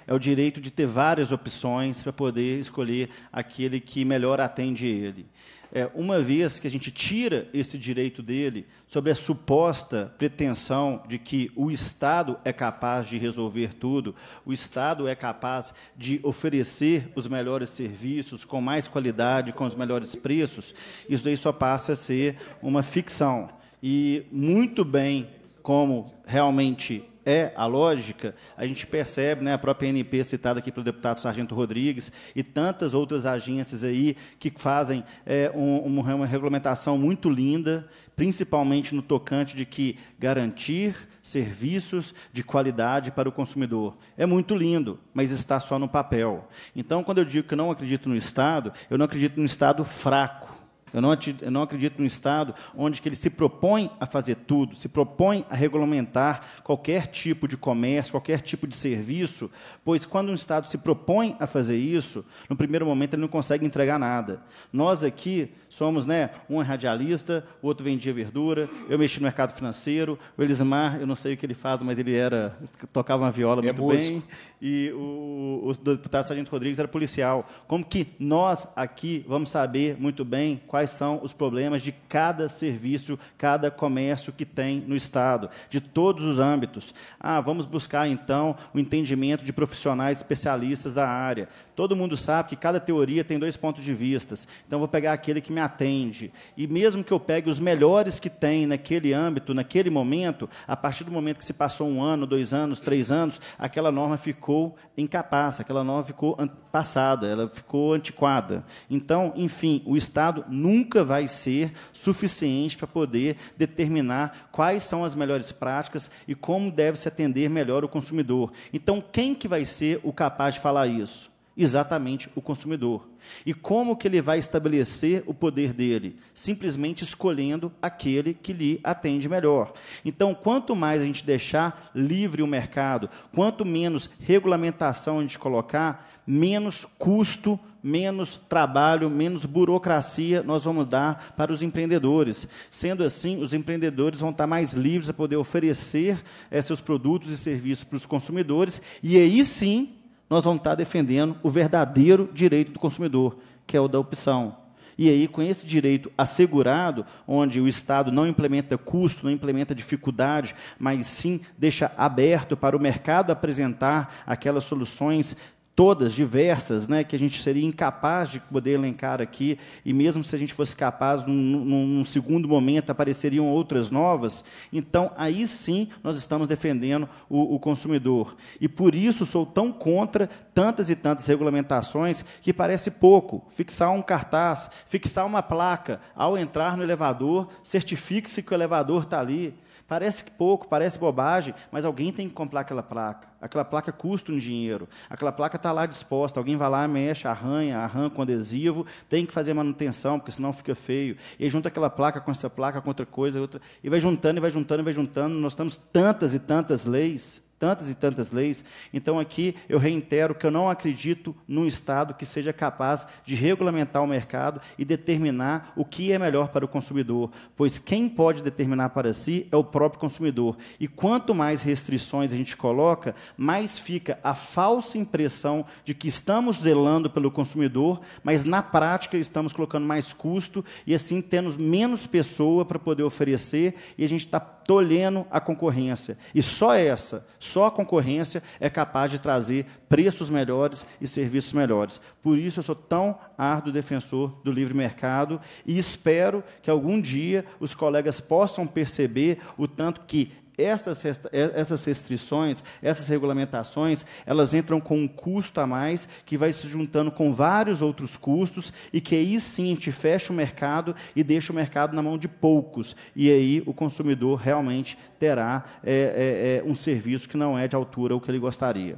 é o direito de ter várias opções para poder escolher aquele que melhor atende ele. É, uma vez que a gente tira esse direito dele sobre a suposta pretensão de que o Estado é capaz de resolver tudo, o Estado é capaz de oferecer os melhores serviços com mais qualidade, com os melhores preços, isso daí só passa a ser uma ficção. E muito bem como realmente é a lógica, a gente percebe, né, a própria ANP citada aqui pelo deputado Sargento Rodrigues e tantas outras agências aí que fazem é, um, uma regulamentação muito linda, principalmente no tocante de que garantir serviços de qualidade para o consumidor. É muito lindo, mas está só no papel. Então, quando eu digo que não acredito no Estado, eu não acredito no Estado fraco eu não, eu não acredito num Estado onde que ele se propõe a fazer tudo, se propõe a regulamentar qualquer tipo de comércio, qualquer tipo de serviço, pois quando um Estado se propõe a fazer isso, no primeiro momento ele não consegue entregar nada. Nós aqui somos, né, um é radialista, o outro vendia verdura, eu mexi no mercado financeiro, o Elismar, eu não sei o que ele faz, mas ele era tocava uma viola é muito bem, e o, o deputado Sargento Rodrigues era policial. Como que nós aqui vamos saber muito bem quais quais são os problemas de cada serviço, cada comércio que tem no Estado, de todos os âmbitos. Ah, vamos buscar então o entendimento de profissionais especialistas da área. Todo mundo sabe que cada teoria tem dois pontos de vista. Então, vou pegar aquele que me atende. E mesmo que eu pegue os melhores que tem naquele âmbito, naquele momento, a partir do momento que se passou um ano, dois anos, três anos, aquela norma ficou incapaz, aquela norma ficou passada, ela ficou antiquada. Então, enfim, o Estado nunca nunca vai ser suficiente para poder determinar quais são as melhores práticas e como deve se atender melhor o consumidor. Então, quem que vai ser o capaz de falar isso? Exatamente o consumidor. E como que ele vai estabelecer o poder dele? Simplesmente escolhendo aquele que lhe atende melhor. Então, quanto mais a gente deixar livre o mercado, quanto menos regulamentação a gente colocar, menos custo menos trabalho, menos burocracia nós vamos dar para os empreendedores. Sendo assim, os empreendedores vão estar mais livres a poder oferecer é, seus produtos e serviços para os consumidores, e aí sim nós vamos estar defendendo o verdadeiro direito do consumidor, que é o da opção. E aí, com esse direito assegurado, onde o Estado não implementa custo, não implementa dificuldade, mas sim deixa aberto para o mercado apresentar aquelas soluções todas, diversas, né, que a gente seria incapaz de poder elencar aqui, e mesmo se a gente fosse capaz, num, num segundo momento apareceriam outras novas, então aí sim nós estamos defendendo o, o, consumidor. E por isso sou tão contra tantas e tantas regulamentações que parece pouco. Fixar um cartaz, fixar uma placa, ao entrar no elevador, certifique-se que o elevador está ali. Parece pouco, parece bobagem, mas alguém tem que comprar aquela placa. Aquela placa custa um dinheiro. Aquela placa está lá disposta. Alguém vai lá, mexe, arranha, arranca com um adesivo. Tem que fazer manutenção, porque senão fica feio. E junta aquela placa com essa placa, com outra coisa. Outra, e vai juntando, e vai juntando, e vai juntando. Nós temos tantas e tantas leis tantas e tantas leis. Então, aqui eu reitero que eu não acredito num Estado que seja capaz de regulamentar o mercado e determinar o que é melhor para o consumidor, pois quem pode determinar para si é o próprio consumidor. E quanto mais restrições a gente coloca, mais fica a falsa impressão de que estamos zelando pelo consumidor, mas na prática estamos colocando mais custo e assim temos menos pessoa para poder oferecer e a gente está tolhendo a concorrência. E só essa, só a concorrência é capaz de trazer preços melhores e serviços melhores. Por isso eu sou tão árduo defensor do livre mercado e espero que algum dia os colegas possam perceber o tanto que essas, essas restrições, essas regulamentações, elas entram com um custo a mais que vai se juntando com vários outros custos e que aí sim te fecha o mercado e deixa o mercado na mão de poucos. E aí o consumidor realmente terá é, é, é um serviço que não é de altura o que ele gostaria.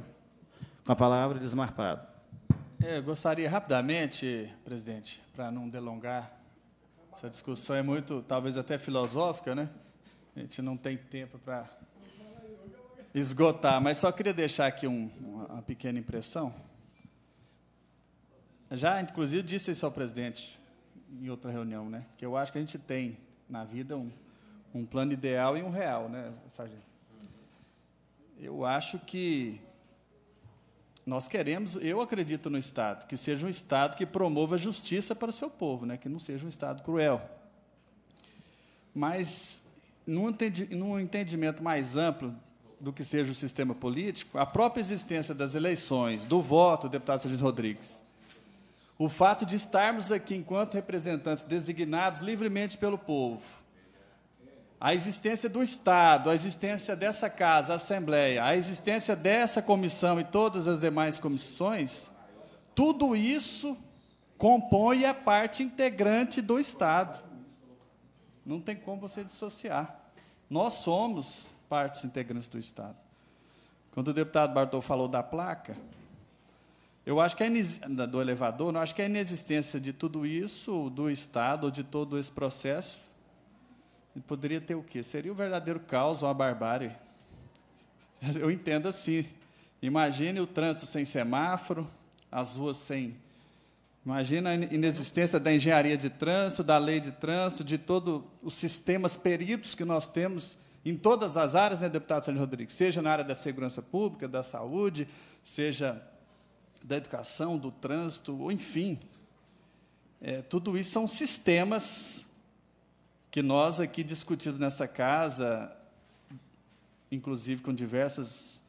Com a palavra, Elismar Prado. É, gostaria rapidamente, presidente, para não delongar, essa discussão é muito, talvez até filosófica, né? A gente não tem tempo para esgotar, mas só queria deixar aqui um, uma pequena impressão. Já, inclusive, disse isso ao presidente em outra reunião, né? Que eu acho que a gente tem na vida um, um plano ideal e um real, né, Sargento? Eu acho que nós queremos, eu acredito no Estado, que seja um Estado que promova justiça para o seu povo, né? Que não seja um Estado cruel. Mas num entendimento mais amplo do que seja o sistema político, a própria existência das eleições, do voto, deputado Sérgio Rodrigues, o fato de estarmos aqui enquanto representantes designados livremente pelo povo, a existência do Estado, a existência dessa casa, a Assembleia, a existência dessa comissão e todas as demais comissões, tudo isso compõe a parte integrante do Estado. Não tem como você dissociar. Nós somos partes integrantes do Estado. Quando o deputado Bartol falou da placa, eu acho que a do elevador, não acho que a inexistência de tudo isso, do Estado, de todo esse processo, poderia ter o quê? Seria o um verdadeiro caos, uma barbárie. Eu entendo assim. Imagine o trânsito sem semáforo, as ruas sem Imagina a inexistência da engenharia de trânsito, da lei de trânsito, de todos os sistemas peritos que nós temos em todas as áreas, né, deputado Sérgio Rodrigues? Seja na área da segurança pública, da saúde, seja da educação, do trânsito, enfim. É, tudo isso são sistemas que nós aqui discutidos nessa casa, inclusive com diversas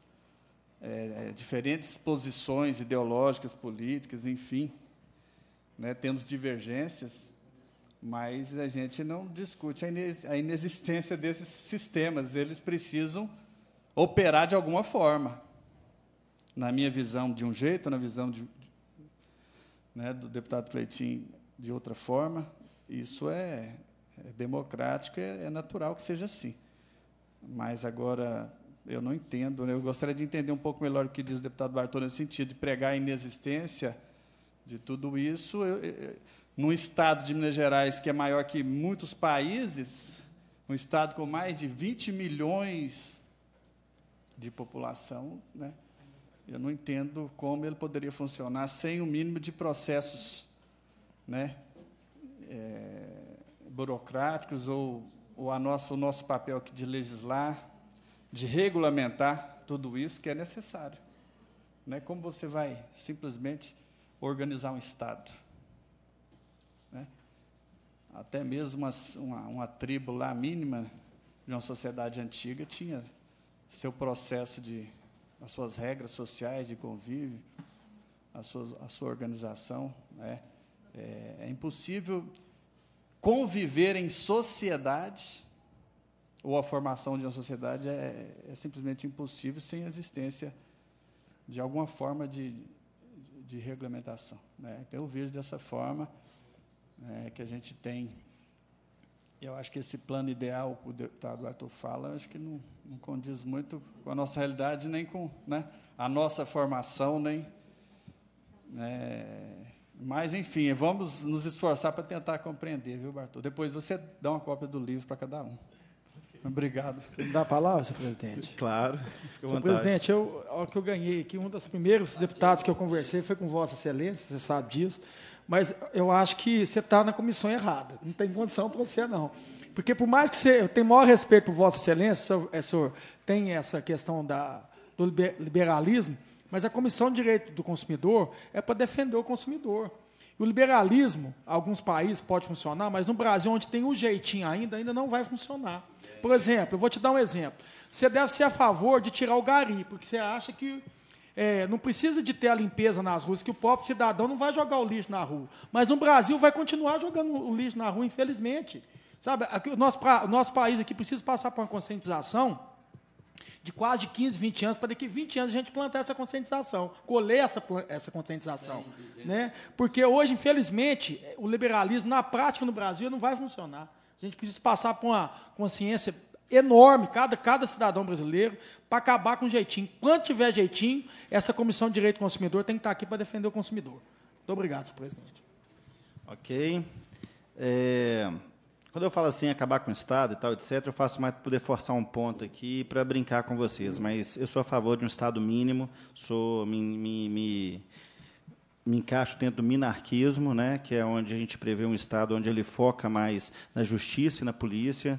é, diferentes posições ideológicas, políticas, enfim, né, temos divergências, mas a gente não discute a inexistência desses sistemas. Eles precisam operar de alguma forma. Na minha visão, de um jeito, na visão de, né, do deputado Cleitinho, de outra forma. Isso é, é democrático, é, é natural que seja assim. Mas agora eu não entendo. Né? Eu gostaria de entender um pouco melhor o que diz o deputado Bartô nesse sentido de pregar a inexistência de tudo isso, eu, eu, num estado de Minas Gerais que é maior que muitos países, um estado com mais de 20 milhões de população, né? eu não entendo como ele poderia funcionar sem o mínimo de processos né? É, burocráticos ou, ou a nossa, o nosso papel aqui de legislar, de regulamentar tudo isso que é necessário. Né? Como você vai simplesmente organizar um Estado. Né? Até mesmo uma, uma tribo lá mínima de uma sociedade antiga tinha seu processo de as suas regras sociais de convívio, a sua, a sua organização. Né? É, é, impossível conviver em sociedade, ou a formação de uma sociedade é, é simplesmente impossível sem a existência de alguma forma de de regulamentação. Né? Então, eu vejo dessa forma né, que a gente tem. Eu acho que esse plano ideal que o deputado Arthur fala, acho que não, não condiz muito com a nossa realidade, nem com né, a nossa formação, nem. Né, mas, enfim, vamos nos esforçar para tentar compreender, viu, Bartô? Depois você dá uma cópia do livro para cada um. Obrigado. Você me dá a palavra, senhor presidente? Claro. Senhor presidente, eu, ao que eu ganhei aqui, um dos primeiros deputados que eu conversei foi com Vossa Excelência, você sabe disso, mas eu acho que você está na comissão errada. Não tem condição para você, não. Porque, por mais que você. Eu tenho maior respeito por Vossa Excelência, senhor, é, senhor tem essa questão da, do liberalismo, mas a Comissão de Direito do Consumidor é para defender o consumidor. O liberalismo, alguns países pode funcionar, mas no Brasil, onde tem um jeitinho ainda, ainda não vai funcionar. Por exemplo, eu vou te dar um exemplo. Você deve ser a favor de tirar o gari, porque você acha que é, não precisa de ter a limpeza nas ruas, que o pobre cidadão não vai jogar o lixo na rua. Mas o Brasil vai continuar jogando o lixo na rua, infelizmente. Sabe, aqui, o, nosso, pra, o nosso país aqui precisa passar por uma conscientização de quase 15, 20 anos, para daqui 20 anos a gente plantar essa conscientização, colher essa, essa conscientização. né? Porque hoje, infelizmente, o liberalismo, na prática no Brasil, não vai funcionar. A gente precisa passar por uma consciência enorme, cada, cada cidadão brasileiro, para acabar com jeitinho. Quando tiver jeitinho, essa Comissão de Direito do Consumidor tem que estar tá aqui para defender o consumidor. Muito obrigado, senhor presidente. Ok. É, quando eu falo assim, acabar com o Estado e tal, etc., eu faço mais para poder forçar um ponto aqui para brincar com vocês, mas eu sou a favor de um Estado mínimo, sou me, me, me me encaixo dentro do minarquismo, né, que é onde a gente prevê um Estado onde ele foca mais na justiça e na polícia,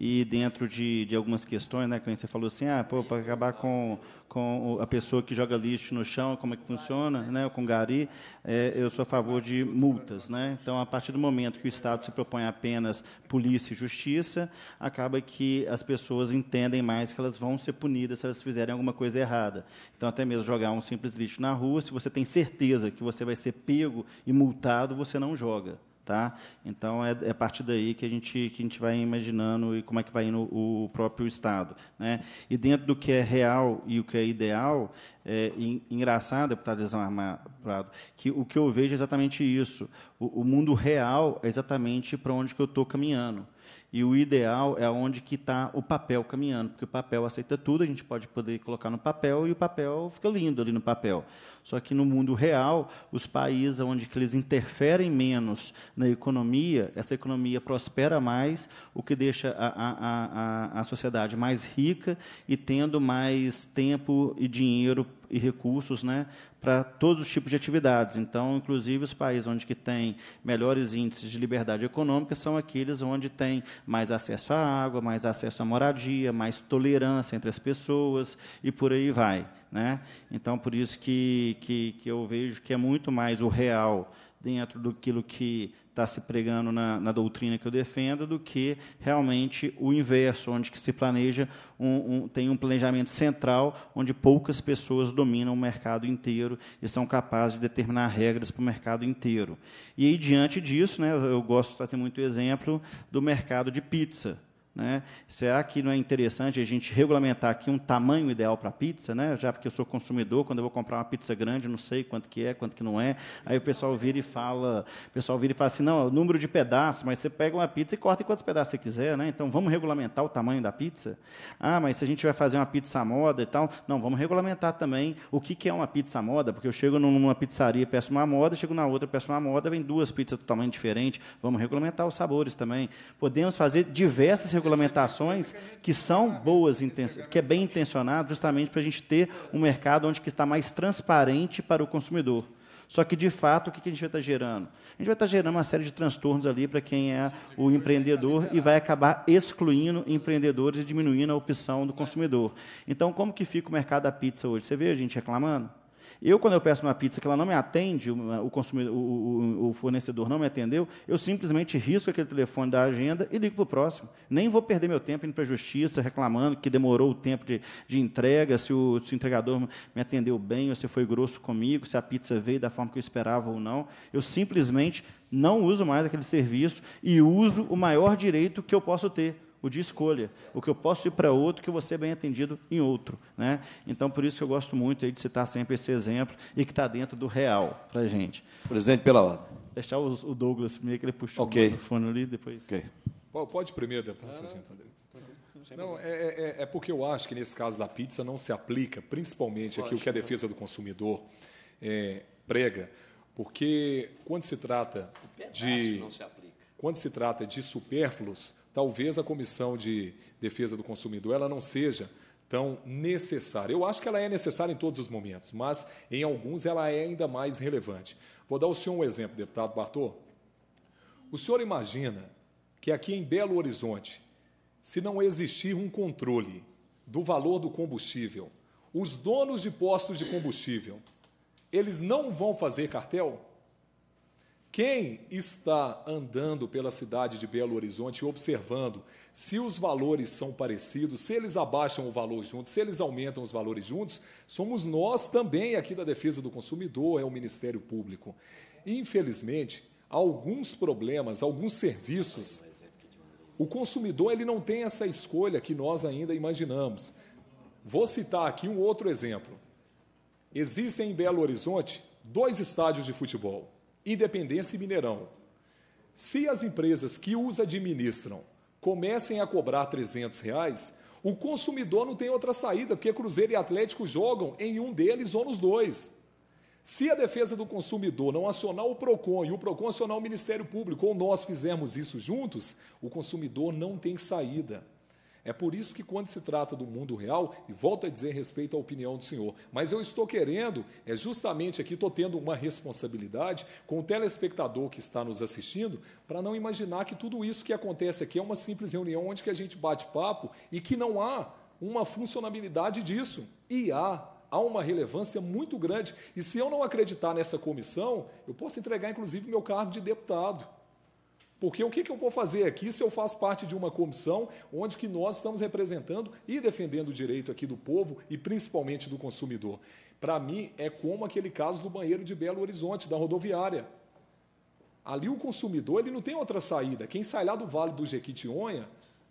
e dentro de, de algumas questões, né, que você falou assim, ah, para acabar com, com a pessoa que joga lixo no chão, como é que funciona, né, com gari, é, eu sou a favor de multas, né? Então, a partir do momento que o Estado se propõe apenas polícia e justiça, acaba que as pessoas entendem mais que elas vão ser punidas se elas fizerem alguma coisa errada. Então, até mesmo jogar um simples lixo na rua, se você tem certeza que você vai ser pego e multado, você não joga. Tá? Então, é, é a partir daí que a, gente, que a gente vai imaginando e como é que vai indo o próprio Estado. Né? E dentro do que é real e o que é ideal, é engraçado, deputado Elisama Prado, que o que eu vejo é exatamente isso. O, o mundo real é exatamente para onde que eu estou caminhando. E o ideal é onde que está o papel caminhando, porque o papel aceita tudo, a gente pode poder colocar no papel e o papel fica lindo ali no papel. Só que no mundo real, os países onde que eles interferem menos na economia, essa economia prospera mais, o que deixa a, a, a, a sociedade mais rica e tendo mais tempo e dinheiro e recursos né, para todos os tipos de atividades. Então, inclusive, os países onde que tem melhores índices de liberdade econômica são aqueles onde tem mais acesso à água, mais acesso à moradia, mais tolerância entre as pessoas e por aí vai. Né? Então, por isso que, que, que eu vejo que é muito mais o real dentro daquilo que está se pregando na, na, doutrina que eu defendo do que realmente o inverso, onde que se planeja um, um, tem um planejamento central onde poucas pessoas dominam o mercado inteiro e são capazes de determinar regras para o mercado inteiro. E aí, diante disso, né, eu gosto de trazer muito exemplo do mercado de pizza. Né? Será que não é interessante a gente regulamentar aqui um tamanho ideal para a pizza, né? já porque eu sou consumidor, quando eu vou comprar uma pizza grande, eu não sei quanto que é, quanto que não é. Aí o pessoal vira e fala, o pessoal vira e fala assim, não, é o número de pedaços, mas você pega uma pizza e corta em quantos pedaços você quiser, né? então vamos regulamentar o tamanho da pizza? Ah, mas se a gente vai fazer uma pizza à moda e tal, não, vamos regulamentar também o que, que é uma pizza à moda, porque eu chego numa pizzaria peço uma moda, chego na outra peço uma moda, vem duas pizzas tamanho diferente. vamos regulamentar os sabores também. Podemos fazer diversas regulamentações regulamentações que são boas, que é bem intencionado, justamente para a gente ter um mercado onde que está mais transparente para o consumidor. Só que, de fato, o que a gente vai estar tá gerando? A gente vai estar tá gerando uma série de transtornos ali para quem é o empreendedor e vai acabar excluindo empreendedores e diminuindo a opção do consumidor. Então, como que fica o mercado da pizza hoje? Você vê a gente reclamando? Eu, quando eu peço uma pizza que ela não me atende, o, consumidor, o, o fornecedor não me atendeu, eu simplesmente risco aquele telefone da agenda e ligo para o próximo. Nem vou perder meu tempo indo para a justiça reclamando que demorou o tempo de, de entrega, se o, se o entregador me atendeu bem ou se foi grosso comigo, se a pizza veio da forma que eu esperava ou não. Eu simplesmente não uso mais aquele serviço e uso o maior direito que eu posso ter, o de escolha. O que eu posso ir para outro, que você é bem atendido em outro. Né? Então, por isso que eu gosto muito de citar sempre esse exemplo e que está dentro do real para a gente. Presidente, pela ordem. Deixar o Douglas primeiro, que ele puxou okay. o microfone ali, depois... ok. Pode primeiro, deputado Sargento Andrés. Não, é, é, é, porque eu acho que nesse caso da pizza não se aplica, principalmente aquilo que é a defesa né? do consumidor é, prega, porque quando se trata de quando se trata de supérfluos, talvez a Comissão de Defesa do Consumidor ela não seja tão necessária. Eu acho que ela é necessária em todos os momentos, mas em alguns ela é ainda mais relevante. Vou dar ao senhor um exemplo, deputado Bartô. O senhor imagina que aqui em Belo Horizonte, se não existir um controle do valor do combustível, os donos de postos de combustível, eles não vão fazer cartel? Quem está andando pela cidade de Belo Horizonte observando se os valores são parecidos, se eles abaixam o valor juntos, se eles aumentam os valores juntos, somos nós também aqui da Defesa do Consumidor, é o Ministério Público. Infelizmente, alguns problemas, alguns serviços, o consumidor ele não tem essa escolha que nós ainda imaginamos. Vou citar aqui um outro exemplo. Existem em Belo Horizonte dois estádios de futebol Independência e Mineirão. Se as empresas que os administram comecem a cobrar 300 reais, o consumidor não tem outra saída, porque Cruzeiro e Atlético jogam em um deles ou nos dois. Se a defesa do consumidor não acionar o PROCON e o PROCON acionar o Ministério Público, ou nós fizermos isso juntos, o consumidor não tem saída. É por isso que, quando se trata do mundo real, e volto a dizer respeito à opinião do senhor, mas eu estou querendo, é justamente aqui, estou tendo uma responsabilidade com o telespectador que está nos assistindo, para não imaginar que tudo isso que acontece aqui é uma simples reunião onde que a gente bate papo e que não há uma funcionabilidade disso. E há há uma relevância muito grande. E se eu não acreditar nessa comissão, eu posso entregar, inclusive, meu cargo de deputado. Porque o que, que eu vou fazer aqui se eu faço parte de uma comissão onde que nós estamos representando e defendendo o direito aqui do povo e principalmente do consumidor? Para mim, é como aquele caso do banheiro de Belo Horizonte, da rodoviária. Ali o consumidor ele não tem outra saída. Quem sai lá do Vale do Jequitinhonha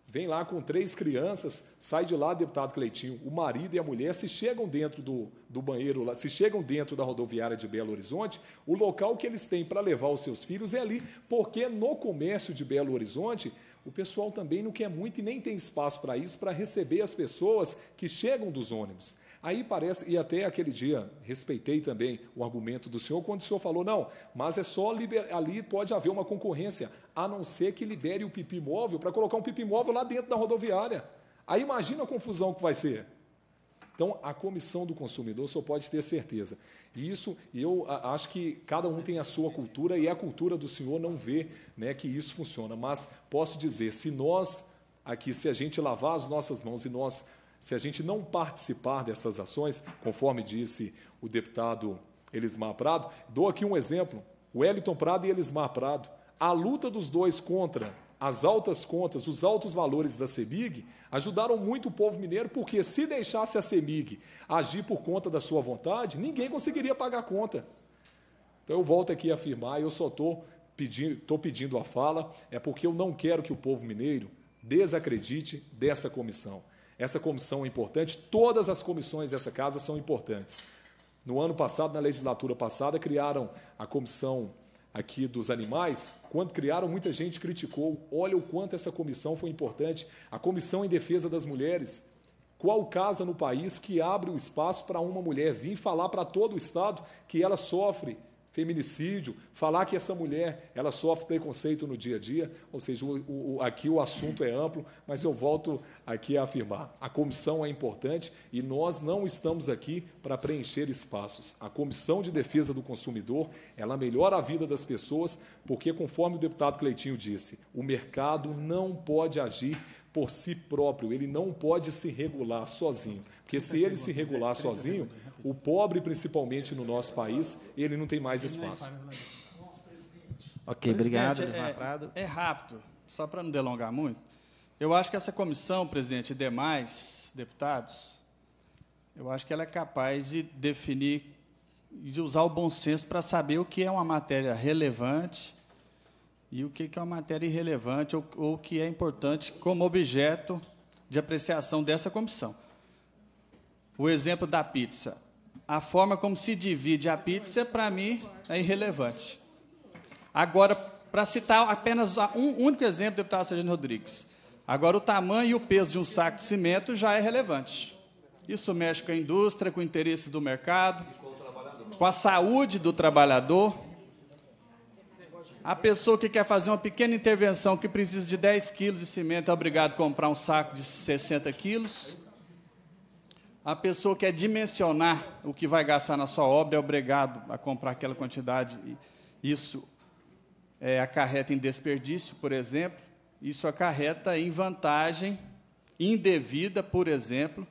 vem lá com três crianças, sai de lá, deputado Cleitinho, o marido e a mulher se chegam dentro do, do banheiro, se chegam dentro da rodoviária de Belo Horizonte, o local que eles têm para levar os seus filhos é ali, porque no comércio de Belo Horizonte, o pessoal também não quer muito e nem tem espaço para isso, para receber as pessoas que chegam dos ônibus. Aí parece, e até aquele dia, respeitei também o argumento do senhor, quando o senhor falou, não, mas é só liber, ali pode haver uma concorrência, a não ser que libere o pipi móvel para colocar um pipi móvel lá dentro da rodoviária. Aí imagina a confusão que vai ser. Então, a comissão do consumidor só pode ter certeza. E isso, eu acho que cada um tem a sua cultura e a cultura do senhor não vê né, que isso funciona. Mas posso dizer, se nós aqui, se a gente lavar as nossas mãos e nós se a gente não participar dessas ações, conforme disse o deputado Elismar Prado, dou aqui um exemplo: o Wellington Prado e Elismar Prado. A luta dos dois contra as altas contas, os altos valores da CEMIG, ajudaram muito o povo mineiro, porque se deixasse a CEMIG agir por conta da sua vontade, ninguém conseguiria pagar a conta. Então eu volto aqui a afirmar, eu só estou pedindo, pedindo a fala, é porque eu não quero que o povo mineiro desacredite dessa comissão. Essa comissão é importante, todas as comissões dessa casa são importantes. No ano passado, na legislatura passada, criaram a comissão aqui dos animais. Quando criaram, muita gente criticou. Olha o quanto essa comissão foi importante. A Comissão em Defesa das Mulheres. Qual casa no país que abre o espaço para uma mulher vir falar para todo o Estado que ela sofre feminicídio, falar que essa mulher ela sofre preconceito no dia a dia, ou seja, o, o, aqui o assunto é amplo, mas eu volto aqui a afirmar: a comissão é importante e nós não estamos aqui para preencher espaços. A comissão de defesa do consumidor ela melhora a vida das pessoas, porque conforme o deputado Cleitinho disse, o mercado não pode agir por si próprio, ele não pode se regular sozinho, porque se ele se regular sozinho o pobre, principalmente no nosso país, ele não tem mais espaço. Ok, obrigado, É, é rápido, só para não delongar muito. Eu acho que essa comissão, presidente, e demais deputados, eu acho que ela é capaz de definir, de usar o bom senso para saber o que é uma matéria relevante e o que é uma matéria irrelevante ou, o que é importante como objeto de apreciação dessa comissão. O exemplo da pizza a forma como se divide a pizza, para mim, é irrelevante. Agora, para citar apenas um único exemplo, deputado Sergino Rodrigues. Agora, o tamanho e o peso de um saco de cimento já é relevante. Isso mexe com a indústria, com o interesse do mercado, com a saúde do trabalhador. A pessoa que quer fazer uma pequena intervenção que precisa de 10 quilos de cimento é obrigado a comprar um saco de 60 quilos a pessoa quer dimensionar o que vai gastar na sua obra, é obrigado a comprar aquela quantidade. Isso é, acarreta em desperdício, por exemplo, isso acarreta em vantagem indevida, por exemplo,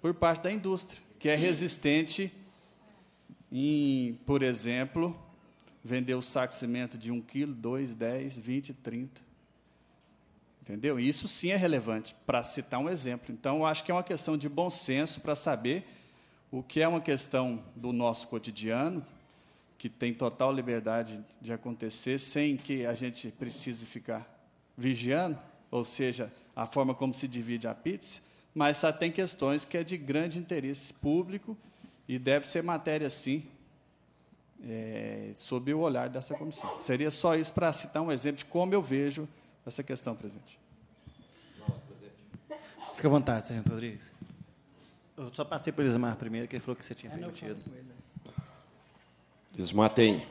por parte da indústria, que é resistente em, por exemplo, vender o saco de cimento de 1 kg, 2, 10, 20, 30. Entendeu? isso sim é relevante, para citar um exemplo. Então, eu acho que é uma questão de bom senso para saber o que é uma questão do nosso cotidiano, que tem total liberdade de acontecer, sem que a gente precise ficar vigiando, ou seja, a forma como se divide a pizza, mas só tem questões que é de grande interesse público e deve ser matéria, sim, é, sob o olhar dessa comissão. Seria só isso para citar um exemplo de como eu vejo essa questão, presidente. Fica à vontade, sargento Rodrigues. Eu só passei para o Ismar primeiro, que ele falou que você tinha é, permitido. Né? Ismar tem.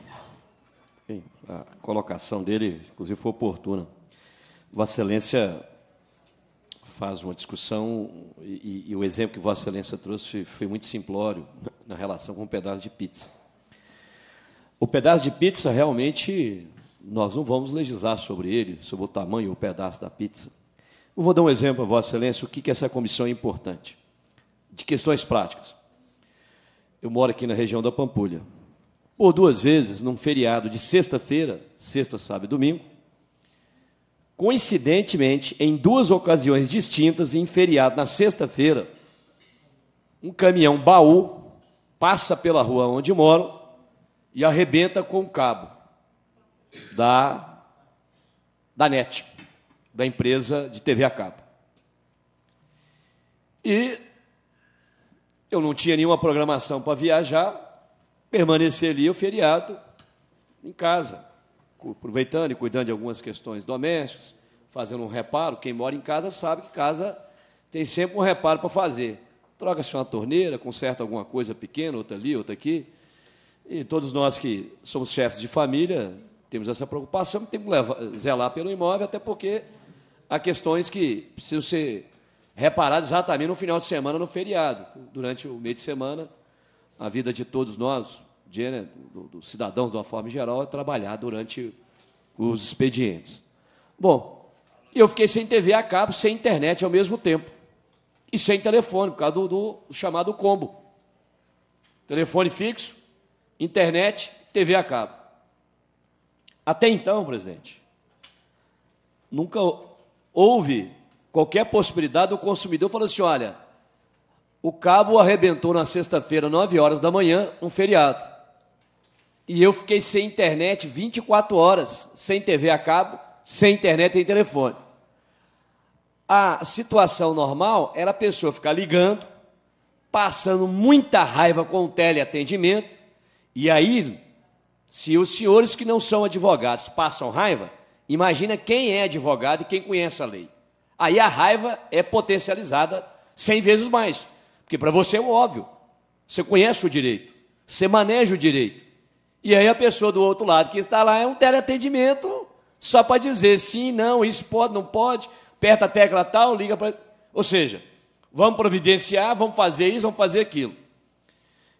Bem, a colocação dele, inclusive, foi oportuna. Vossa Excelência faz uma discussão, e, e, o exemplo que Vossa Excelência trouxe foi muito simplório na relação com o um pedaço de pizza. O pedaço de pizza realmente nós não vamos legislar sobre ele, sobre o tamanho ou o pedaço da pizza. Eu vou dar um exemplo a Vossa Excelência, o que, que essa comissão é importante, de questões práticas. Eu moro aqui na região da Pampulha. Por duas vezes, num feriado de sexta-feira, sexta, sábado e domingo, coincidentemente, em duas ocasiões distintas, em feriado, na sexta-feira, um caminhão baú passa pela rua onde moro e arrebenta com o cabo da, da NET, da empresa de TV a cabo. E eu não tinha nenhuma programação para viajar, ali o feriado em casa, aproveitando e cuidando de algumas questões domésticas, fazendo um reparo. Quem mora em casa sabe que casa tem sempre um reparo para fazer. Troca-se uma torneira, conserta alguma coisa pequena, outra ali, outra aqui. E todos nós que somos chefes de família temos essa preocupação, temos que levar, zelar pelo imóvel, até porque há questões que precisam ser reparadas exatamente no final de semana, no feriado. Durante o meio de semana, a vida de todos nós, de, né, dos do cidadãos de uma forma geral, é trabalhar durante os expedientes. Bom, eu fiquei sem TV a cabo, sem internet ao mesmo tempo. E sem telefone, por causa do, do chamado combo. Telefone fixo, internet, TV a cabo. Até então, presidente, nunca houve qualquer possibilidade do consumidor falar assim: olha, o cabo arrebentou na sexta-feira, 9 horas da manhã, um feriado. E eu fiquei sem internet 24 horas, sem TV a cabo, sem internet e telefone. A situação normal era a pessoa ficar ligando, passando muita raiva com o teleatendimento, e aí se os senhores que não são advogados passam raiva, imagina quem é advogado e quem conhece a lei. Aí a raiva é potencializada 100 vezes mais, porque para você é óbvio. Você conhece o direito, você maneja o direito. E aí a pessoa do outro lado que está lá é um teleatendimento só para dizer sim, não, isso pode, não pode, aperta a tecla tal, liga para. Ou seja, vamos providenciar, vamos fazer isso, vamos fazer aquilo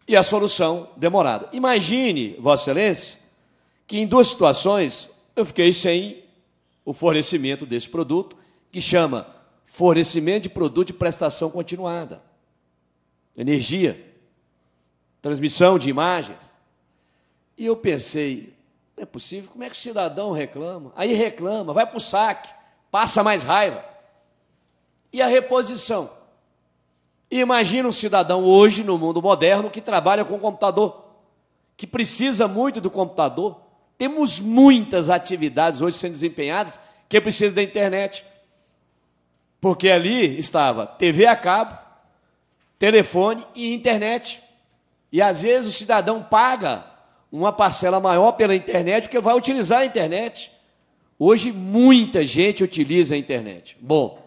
e a solução demorada. Imagine, Vossa Excelência, que em duas situações eu fiquei sem o fornecimento desse produto, que chama fornecimento de produto de prestação continuada, energia, transmissão de imagens. E eu pensei, não é possível, como é que o cidadão reclama? Aí reclama, vai para o saque, passa mais raiva. E a reposição? Imagina um cidadão hoje, no mundo moderno, que trabalha com computador, que precisa muito do computador. Temos muitas atividades hoje sendo desempenhadas que precisam da internet. Porque ali estava TV a cabo, telefone e internet. E às vezes o cidadão paga uma parcela maior pela internet porque vai utilizar a internet. Hoje muita gente utiliza a internet. Bom,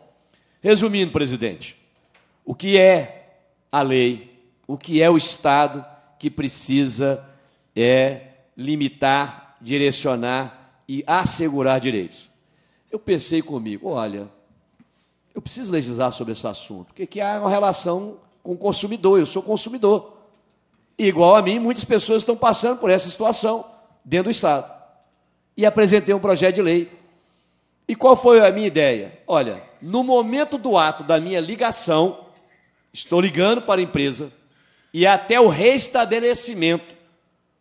resumindo, presidente, o que é a lei, o que é o Estado que precisa é limitar, direcionar e assegurar direitos. Eu pensei comigo, olha, eu preciso legislar sobre esse assunto, porque aqui há uma relação com o consumidor, eu sou consumidor. E, igual a mim, muitas pessoas estão passando por essa situação dentro do Estado. E apresentei um projeto de lei. E qual foi a minha ideia? Olha, no momento do ato da minha ligação, Estou ligando para a empresa e até o restabelecimento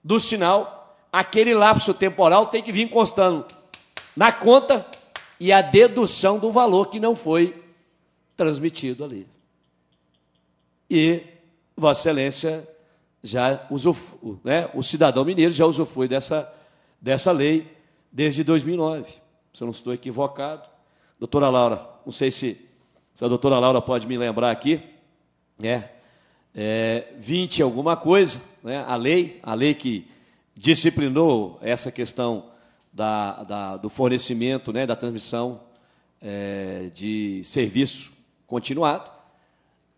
do sinal, aquele lapso temporal tem que vir constando na conta e a dedução do valor que não foi transmitido ali. E Vossa Excelência já usufrui, né? o cidadão mineiro já usufrui dessa, dessa lei desde 2009. Se eu não estou equivocado. Doutora Laura, não sei se, se a doutora Laura pode me lembrar aqui né? É, 20 alguma coisa, né? a lei, a lei que disciplinou essa questão da, da do fornecimento, né? da transmissão é, de serviço continuado.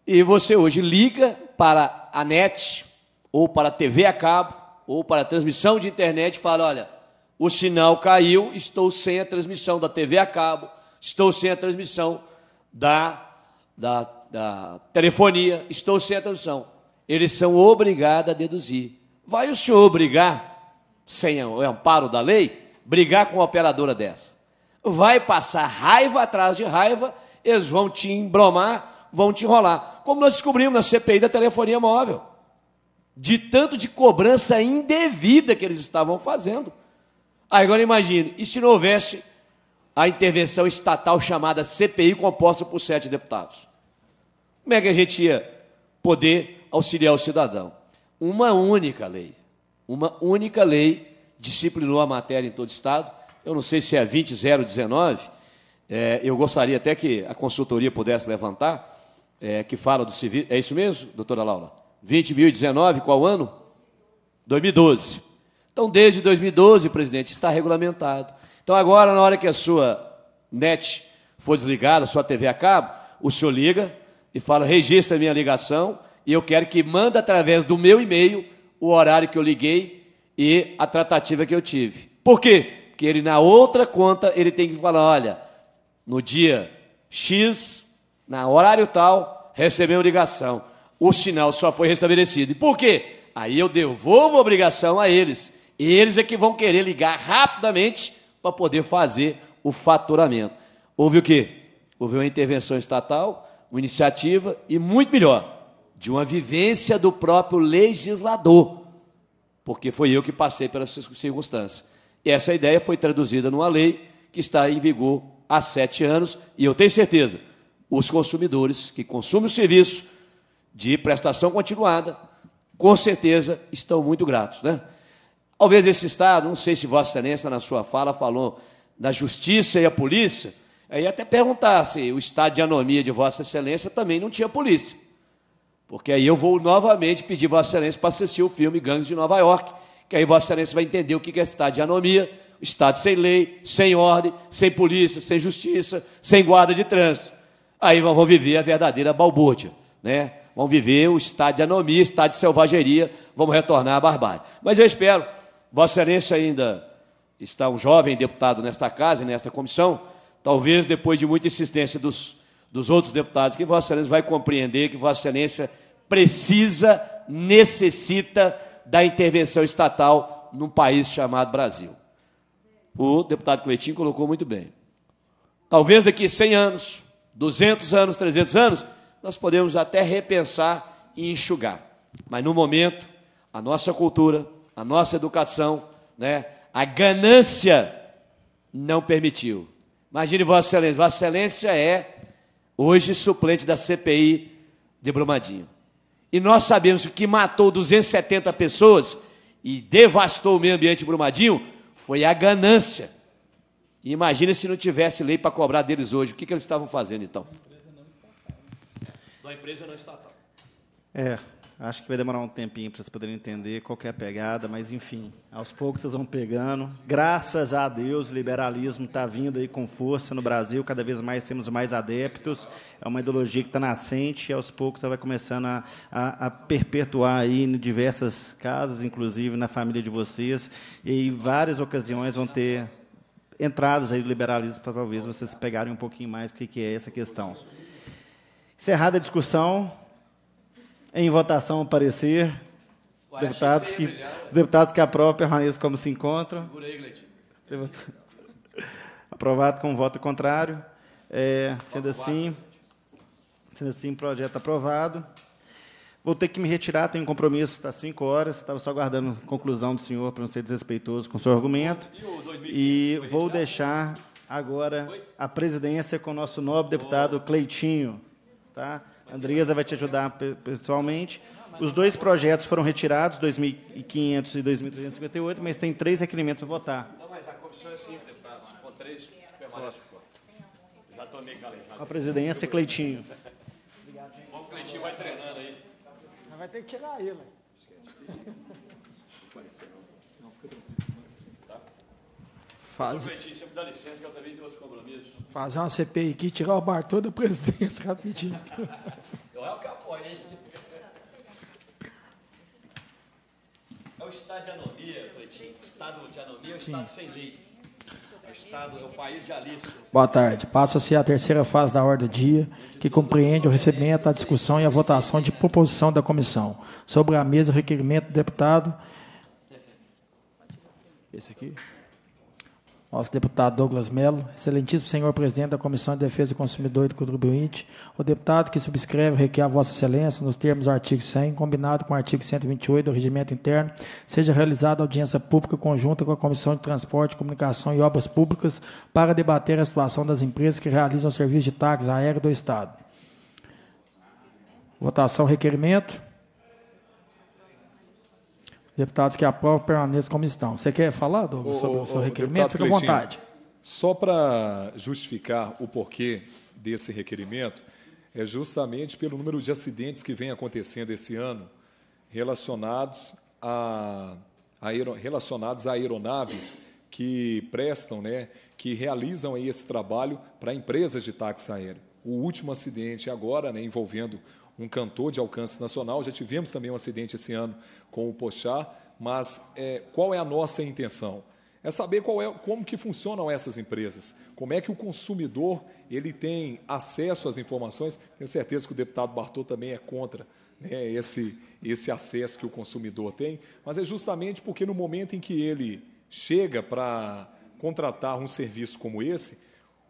E você hoje liga para a net, ou para a TV a cabo, ou para a transmissão de internet e fala, olha, o sinal caiu, estou sem a transmissão da TV a cabo, estou sem a transmissão da, da da telefonia, estou sem atenção. Eles são obrigados a deduzir. Vai o senhor brigar, sem o amparo da lei, brigar com uma operadora dessa? Vai passar raiva atrás de raiva, eles vão te embromar, vão te enrolar. Como nós descobrimos na CPI da telefonia móvel. De tanto de cobrança indevida que eles estavam fazendo. Agora imagine, e se não houvesse a intervenção estatal chamada CPI composta por sete deputados? Como é que a gente ia poder auxiliar o cidadão? Uma única lei, uma única lei disciplinou a matéria em todo o Estado. Eu não sei se é 20019, é, eu gostaria até que a consultoria pudesse levantar, é, que fala do civil. É isso mesmo, doutora Laura? 20.019, qual ano? 2012. Então, desde 2012, presidente, está regulamentado. Então, agora, na hora que a sua net for desligada, a sua TV a cabo, o senhor liga e falo: registra minha ligação e eu quero que manda através do meu e-mail o horário que eu liguei e a tratativa que eu tive. Por quê? Porque ele na outra conta ele tem que falar: olha, no dia X, na horário tal, recebeu ligação. O sinal só foi restabelecido. E por quê? Aí eu devolvo a obrigação a eles. Eles é que vão querer ligar rapidamente para poder fazer o faturamento. Houve o quê? Houve uma intervenção estatal, uma iniciativa e muito melhor, de uma vivência do próprio legislador, porque foi eu que passei pelas circunstâncias. E essa ideia foi traduzida numa lei que está em vigor há sete anos, e eu tenho certeza, os consumidores que consumem o serviço de prestação continuada, com certeza estão muito gratos. Né? Talvez esse Estado, não sei se Vossa Excelência, na sua fala, falou da justiça e a polícia Aí até perguntar se o estado de anomia de Vossa Excelência também não tinha polícia. Porque aí eu vou novamente pedir Vossa Excelência para assistir o filme Gangues de Nova York, que aí Vossa Excelência vai entender o que é estado de anomia, estado sem lei, sem ordem, sem polícia, sem justiça, sem guarda de trânsito. Aí vão viver a verdadeira balbúrdia, né? Vão viver o estado de anomia, estado de selvageria, vamos retornar à barbárie. Mas eu espero, Vossa Excelência ainda está um jovem deputado nesta casa, nesta comissão, talvez depois de muita insistência dos, dos outros deputados, que Vossa Excelência vai compreender que Vossa Excelência precisa, necessita da intervenção estatal num país chamado Brasil. O deputado Cleitinho colocou muito bem. Talvez daqui 100 anos, 200 anos, 300 anos, nós podemos até repensar e enxugar. Mas no momento, a nossa cultura, a nossa educação, né, a ganância não permitiu. Imagine Vossa Excelência. Vossa Excelência é hoje suplente da CPI de Brumadinho. E nós sabemos que matou 270 pessoas e devastou o meio ambiente Brumadinho foi a ganância. E se não tivesse lei para cobrar deles hoje. O que, que eles estavam fazendo então? Uma empresa não estatal. É, Acho que vai demorar um tempinho para vocês poderem entender qualquer pegada, mas enfim, aos poucos vocês vão pegando. Graças a Deus, o liberalismo está vindo aí com força no Brasil, cada vez mais temos mais adeptos. É uma ideologia que está nascente e aos poucos ela vai começando a, a, a, perpetuar aí em diversas casas, inclusive na família de vocês. E em várias ocasiões vão ter entradas aí do liberalismo para talvez vocês pegarem um pouquinho mais o que, que é essa questão. Encerrada a discussão. Em votação, parecer. Uai, deputados, que, brilhar, deputados que como se encontram. Segura aí, Aprovado com voto contrário. É, sendo assim, sendo assim, projeto aprovado. Vou ter que me retirar, tenho um compromisso às tá 5 horas. Estava só aguardando a conclusão do senhor para não ser desrespeitoso com o seu argumento. E vou deixar agora a presidência com o nosso nobre deputado Cleitinho. Tá? A Andresa vai te ajudar pessoalmente. Os dois projetos foram retirados, 2.500 e 2.358, mas tem três requerimentos para votar. Não, mas a comissão é simples, deputado. Se for três, permanece. Já tomei Com A presidência, Cleitinho. Bom, Cleitinho vai treinando aí. Mas vai ter que tirar ele. Né? Esquece. Faz... Sempre dá licença, que eu também tenho outros compromissos. Fazer uma CPI aqui, tirar o Bartô da presidência rapidinho. eu é o Capone, hein? É o estado de anomia, Cleitinho. Estado de anomia é o estado sem lei. É o estado, é país de Alice. Boa tarde. Passa-se a terceira fase da ordem do dia, que compreende o recebimento, a discussão e a votação de proposição da comissão. Sobre a mesa, requerimento do deputado. Esse aqui? nosso deputado Douglas Melo, excelentíssimo senhor presidente da Comissão de Defesa do Consumidor e do Contribuinte, o deputado que subscreve requer a vossa excelência nos termos do artigo 100, combinado com o artigo 128 do Regimento Interno, seja realizada audiência pública conjunta com a Comissão de Transporte, Comunicação e Obras Públicas para debater a situação das empresas que realizam serviço de táxi aéreo do Estado. Votação requerimento. Deputados que aprovam permaneçam como estão. Você quer falar, Douglas, sobre o seu requerimento? Fique à vontade. Só para justificar o porquê desse requerimento, é justamente pelo número de acidentes que vem acontecendo esse ano relacionados a, a relacionados a aeronaves que prestam, né, que realizam aí esse trabalho para empresas de táxi aéreo. O último acidente agora, né, envolvendo um cantor de alcance nacional, já tivemos também um acidente esse ano com o Pochá, mas é, qual é a nossa intenção? É saber qual é, como que funcionam essas empresas, como é que o consumidor ele tem acesso às informações. Tenho certeza que o deputado Bartô também é contra né, esse, esse acesso que o consumidor tem, mas é justamente porque no momento em que ele chega para contratar um serviço como esse,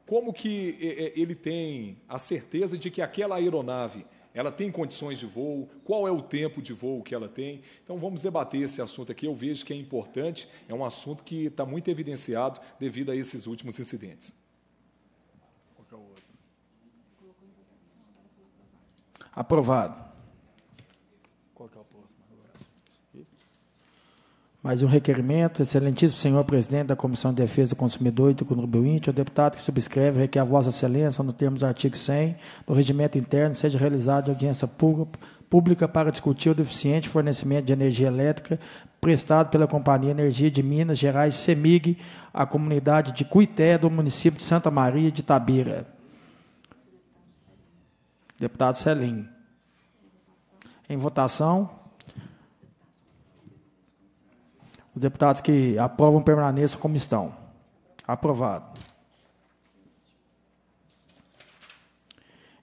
como que é, é, ele tem a certeza de que aquela aeronave ela tem condições de voo? Qual é o tempo de voo que ela tem? Então vamos debater esse assunto aqui. Eu vejo que é importante, é um assunto que está muito evidenciado devido a esses últimos incidentes. Aprovado. Mais um requerimento. Excelentíssimo senhor presidente da Comissão de Defesa do Consumidor e do Contribuinte, o deputado que subscreve requer a vossa excelência, no termos do artigo 100 do regimento interno, seja realizada audiência pública para discutir o deficiente fornecimento de energia elétrica prestado pela Companhia Energia de Minas Gerais, CEMIG, à comunidade de Cuité, do município de Santa Maria de Tabira. Deputado Celim. Em votação. Os deputados que aprovam permaneçam como estão. Aprovado.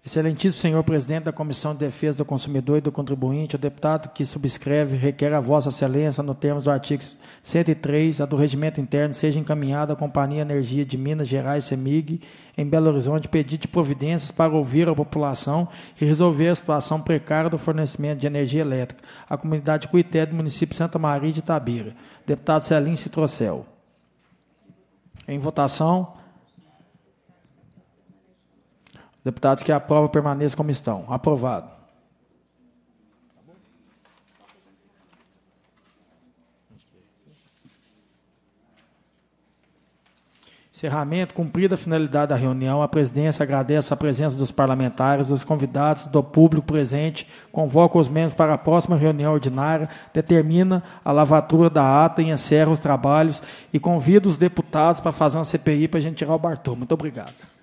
Excelentíssimo senhor presidente da Comissão de Defesa do Consumidor e do Contribuinte, o deputado que subscreve requer a vossa excelência, no termos do artigo 103, a do regimento interno, seja encaminhada à Companhia Energia de Minas Gerais, CEMIG, em Belo Horizonte, pedir de providências para ouvir a população e resolver a situação precária do fornecimento de energia elétrica à comunidade Cuité do município Santa Maria de Itabira. Deputado Celim Citrocel. Em votação. Deputados que aprovam permaneçam como estão. Aprovado. Encerramento, cumprida a finalidade da reunião, a presidência agradece a presença dos parlamentares, dos convidados, do público presente, convoca os membros para a próxima reunião ordinária, determina a lavatura da ata e encerra os trabalhos e convida os deputados para fazer uma CPI para a gente tirar o Bartô. Muito obrigado.